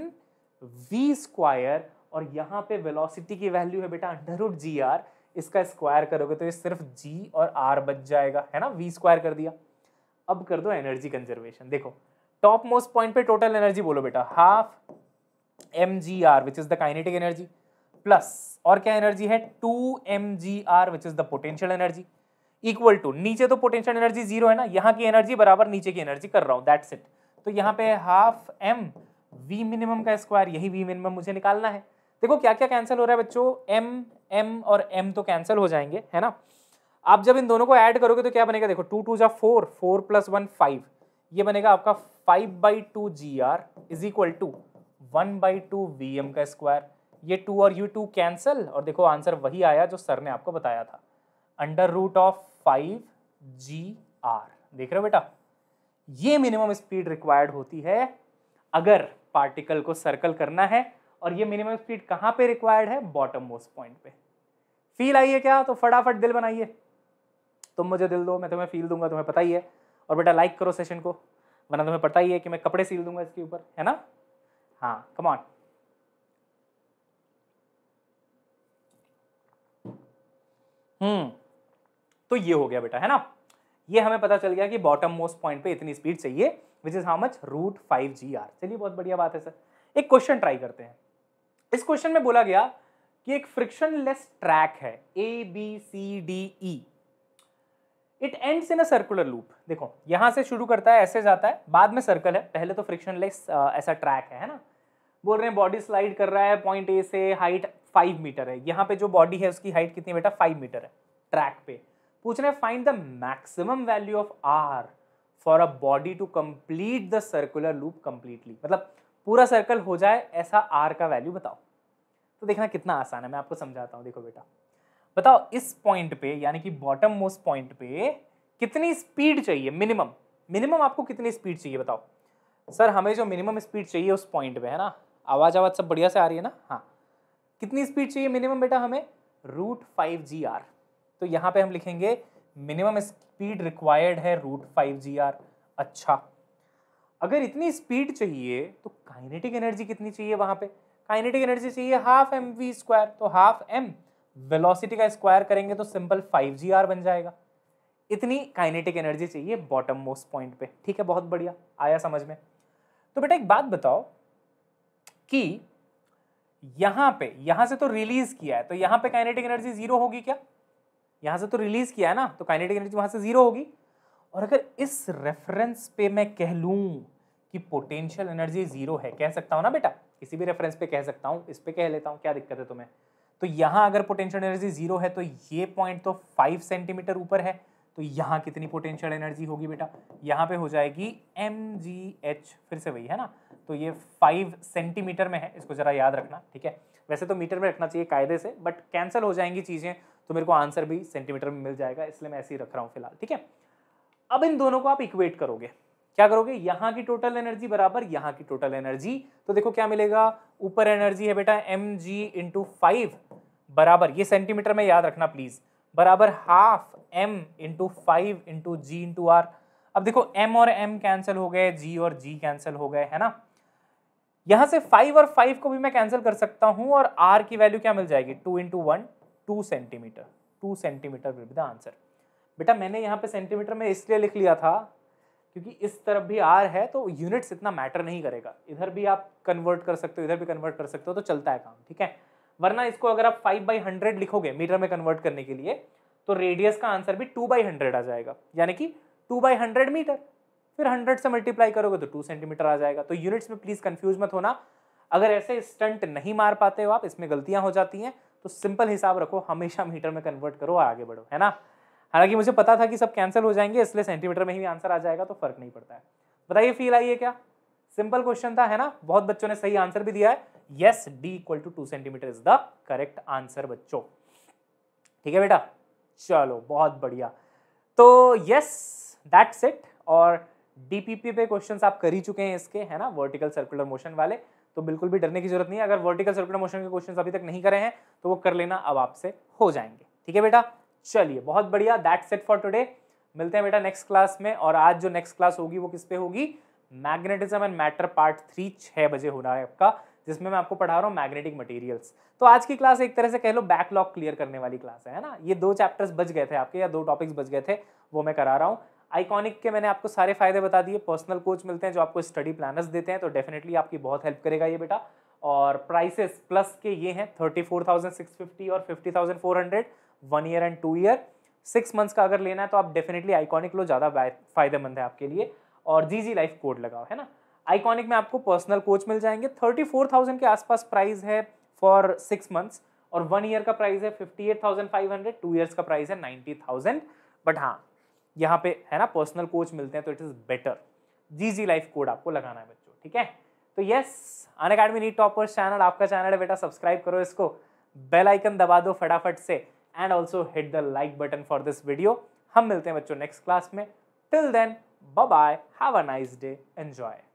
वी स्क्वायर और यहाँ पे वेलोसिटी की वैल्यू है बेटा अंडर रूट जी आर इसका स्क्वायर करोगे तो ये सिर्फ जी और आर बच जाएगा है ना वी स्क्वायर कर दिया अब कर दो एनर्जी कंजर्वेशन देखो टॉप मोस्ट पॉइंट पे टोटल एनर्जी बोलो बेटा half m g r which is the kinetic energy plus और क्या एनर्जी है two m g r which is the potential energy equal to नीचे तो पोटेंशियल एनर्जी जीरो है ना यहाँ की एनर्जी बराबर नीचे की एनर्जी कर रहा हूँ दैट्स इट तो यहाँ पे हाफ एम वी मिनिमम का स्क्वायर यही वी मिनिमम मुझे निकालना है देखो क्या क्या कैंसिल हो रहा है बच्चों एम एम और एम तो कैंसिल हो जाएंगे है ना आप जब इन दोनों को ऐड करोगे तो क्या बनेगा देखो टू टू जा four four plus one five ये बनेगा आपका five by two g r is equal to one by two v m का स्क्वायर ये टू और यू टू कैंसल और देखो आंसर वही आया जो सर ने आपको बताया था under root of five g r देख रहे हो बेटा ये मिनिमम स्पीड रिक्वायर्ड होती है अगर पार्टिकल को सर्कल करना है और ये मिनिमम स्पीड कहाँ पे रिक्वायर्ड है बॉटम मोस्ट पॉइंट पे फील आई है क्या तो फटाफट दिल बनाइए तुम मुझे दिल दो मैं तुम्हें फील दूंगा तुम्हें पता ही है और बेटा लाइक करो सेशन को वरना तुम्हें पता ही है कि मैं कपड़े सील दूंगा इसके ऊपर है ना हाँ कमॉन हम्म तो ये हो गया बेटा है ना ये हमें पता चल गया कि बॉटम मोस्ट पॉइंट पे इतनी स्पीड चाहिए which is how much root five g r चलिए बहुत बढ़िया बात है सर एक क्वेश्चन ट्राई करते हैं इस क्वेश्चन में बोला गया कि एक फ्रिक्शनलेस ट्रैक है a b c d e it ends in a circular loop देखो यहां से शुरू करता है ऐसे जाता है बाद में सर्कल है पहले तो फ्रिक्शनलेस ऐसा ट्रैक है है ना बोल रहे हैं बॉडी स्लाइड कर रहा है पॉइंट ए से हाइट फाइव मीटर है यहाँ पे जो बॉडी है उसकी हाइट कितनी बेटा फाइव मीटर है ट्रैक पे पूछ रहे हैं find the maximum value of r for a body to complete the circular loop completely मतलब पूरा सर्कल हो जाए ऐसा आर का वैल्यू बताओ तो देखना कितना आसान है मैं आपको समझाता हूँ देखो बेटा बताओ इस पॉइंट पे यानी कि बॉटम मोस्ट पॉइंट पे कितनी स्पीड चाहिए मिनिमम मिनिमम आपको कितनी स्पीड चाहिए बताओ सर हमें जो मिनिमम स्पीड चाहिए उस पॉइंट पे है ना आवाज़ आवाज़ सब बढ़िया से आ रही है ना हाँ कितनी स्पीड चाहिए मिनिमम बेटा हमें रूट फाइव जी आर तो यहाँ पे हम लिखेंगे मिनिमम स्पीड रिक्वायर्ड है रूट फाइव जी आर अच्छा अगर इतनी स्पीड चाहिए तो काइनेटिक एनर्जी कितनी चाहिए वहाँ पे काइनेटिक एनर्जी चाहिए हाफ एम वी स्क्वायर तो हाफ एम वेलोसिटी का स्क्वायर करेंगे तो सिंपल फाइव जी आर बन जाएगा इतनी काइनेटिक एनर्जी चाहिए बॉटम मोस्ट पॉइंट पे ठीक है बहुत बढ़िया आया समझ में तो बेटा एक बात बताओ कि यहाँ पे यहाँ से तो रिलीज किया है तो यहाँ पे काइनेटिक एनर्जी जीरो होगी क्या यहाँ से तो रिलीज़ किया है ना तो काइनेटिक एनर्जी वहाँ से ज़ीरो होगी और अगर इस रेफरेंस पे मैं कह लूँ कि पोटेंशियल एनर्जी ज़ीरो है कह सकता हूँ ना बेटा किसी भी रेफरेंस पे कह सकता हूँ इस पर कह लेता हूँ क्या दिक्कत है तुम्हें तो यहाँ अगर पोटेंशियल एनर्जी ज़ीरो है तो ये पॉइंट तो फाइव सेंटीमीटर ऊपर है तो यहाँ कितनी पोटेंशियल एनर्जी होगी बेटा यहाँ पे हो जाएगी एम जी एच फिर से वही है ना तो ये फाइव सेंटीमीटर में है इसको ज़रा याद रखना ठीक है वैसे तो मीटर में रखना चाहिए कायदे से बट कैंसिल हो जाएंगी चीज़ें तो मेरे को आंसर भी सेंटीमीटर में मिल जाएगा इसलिए मैं ऐसे ही रख रहा हूँ फिलहाल ठीक है अब इन दोनों को आप इक्वेट करोगे क्या करोगे यहाँ की टोटल एनर्जी बराबर यहाँ की टोटल एनर्जी तो देखो क्या मिलेगा ऊपर एनर्जी है बेटा एम जी इंटू फाइव बराबर ये सेंटीमीटर में याद रखना प्लीज़ बराबर half m into five into g into r अब देखो एम और एम कैंसिल हो गए जी और जी कैंसिल हो गए है ना यहाँ से फाइव और फाइव को भी मैं कैंसिल कर सकता हूँ और आर की वैल्यू क्या मिल जाएगी two into one two centimetre two centimetre will be the answer बेटा मैंने यहाँ पे सेंटीमीटर में इसलिए लिख लिया था क्योंकि इस तरफ भी आर है तो यूनिट्स इतना मैटर नहीं करेगा इधर भी आप कन्वर्ट कर सकते हो इधर भी कन्वर्ट कर सकते हो तो चलता है काम ठीक है वरना इसको अगर आप फाइव बाई हंड्रेड लिखोगे मीटर में कन्वर्ट करने के लिए तो रेडियस का आंसर भी टू बाई हंड्रेड आ जाएगा यानी कि टू बाई हंड्रेड मीटर फिर हंड्रेड से मल्टीप्लाई करोगे तो टू सेंटीमीटर आ जाएगा तो यूनिट्स में प्लीज़ कन्फ्यूज मत होना अगर ऐसे स्टंट नहीं मार पाते हो आप इसमें गलतियां हो जाती हैं तो सिंपल हिसाब रखो हमेशा मीटर में कन्वर्ट करो और आगे बढ़ो है ना हालांकि मुझे पता था कि सब कैंसिल हो जाएंगे इसलिए सेंटीमीटर में ही आंसर आ जाएगा तो फर्क नहीं पड़ता है बताइए फील आई है क्या सिंपल क्वेश्चन था है ना बहुत बच्चों ने सही आंसर भी दिया है yes d equal to two centimetre is the correct answer बच्चों ठीक है बेटा चलो बहुत बढ़िया तो यस दैट्स इट और डीपीपी पे क्वेश्चन आप कर ही चुके हैं इसके है ना वर्टिकल सर्कुलर मोशन वाले तो बिल्कुल भी डरने की जरूरत नहीं है अगर वर्टिकल सर्कुलर मोशन के क्वेश्चन अभी तक नहीं करे हैं तो वो कर लेना अब आपसे हो जाएंगे ठीक है बेटा चलिए बहुत बढ़िया दैट सेट फॉर टुडे मिलते हैं बेटा नेक्स्ट क्लास में और आज जो नेक्स्ट क्लास होगी वो किस पे होगी magnetism and matter part three छः बजे हो रहा है आपका जिसमें मैं आपको पढ़ा रहा हूँ मैग्नेटिक मटेरियल्स तो आज की क्लास एक तरह से कह लो बैकलॉग क्लियर करने वाली क्लास है ना ये दो चैप्टर्स बच गए थे आपके या दो टॉपिक्स बच गए थे वो मैं करा रहा हूँ आइकॉनिक के मैंने आपको सारे फायदे बता दिए पर्सनल कोच मिलते हैं जो आपको स्टडी प्लानर्स देते हैं तो डेफिनेटली आपकी बहुत हेल्प करेगा ये बेटा और प्राइसेस प्लस के ये हैं thirty four thousand six fifty और fifty thousand four hundred one year and two year six months का अगर लेना है तो आप डेफिनेटली आइकॉनिक लो ज़्यादा फायदेमंद है आपके लिए और जी जी लाइफ कोड लगाओ है ना आइकॉनिक में आपको पर्सनल कोच मिल जाएंगे थर्टी फोर थाउजेंड के आसपास प्राइस है फॉर सिक्स मंथ्स और वन ईयर का प्राइस है fifty eight thousand five hundred two years का प्राइस है नाइन्टी थाउजेंड बट हाँ यहाँ पे है ना पर्सनल कोच मिलते हैं तो it is better G G life code आपको लगाना है बच्चों ठीक है तो yes Unacademy NEET toppers channel आपका चैनल है बेटा सब्सक्राइब करो इसको बेल आइकन दबा दो फटाफट से and also hit the like button for this video हम मिलते हैं बच्चों नेक्स्ट क्लास में till then bye have a nice day enjoy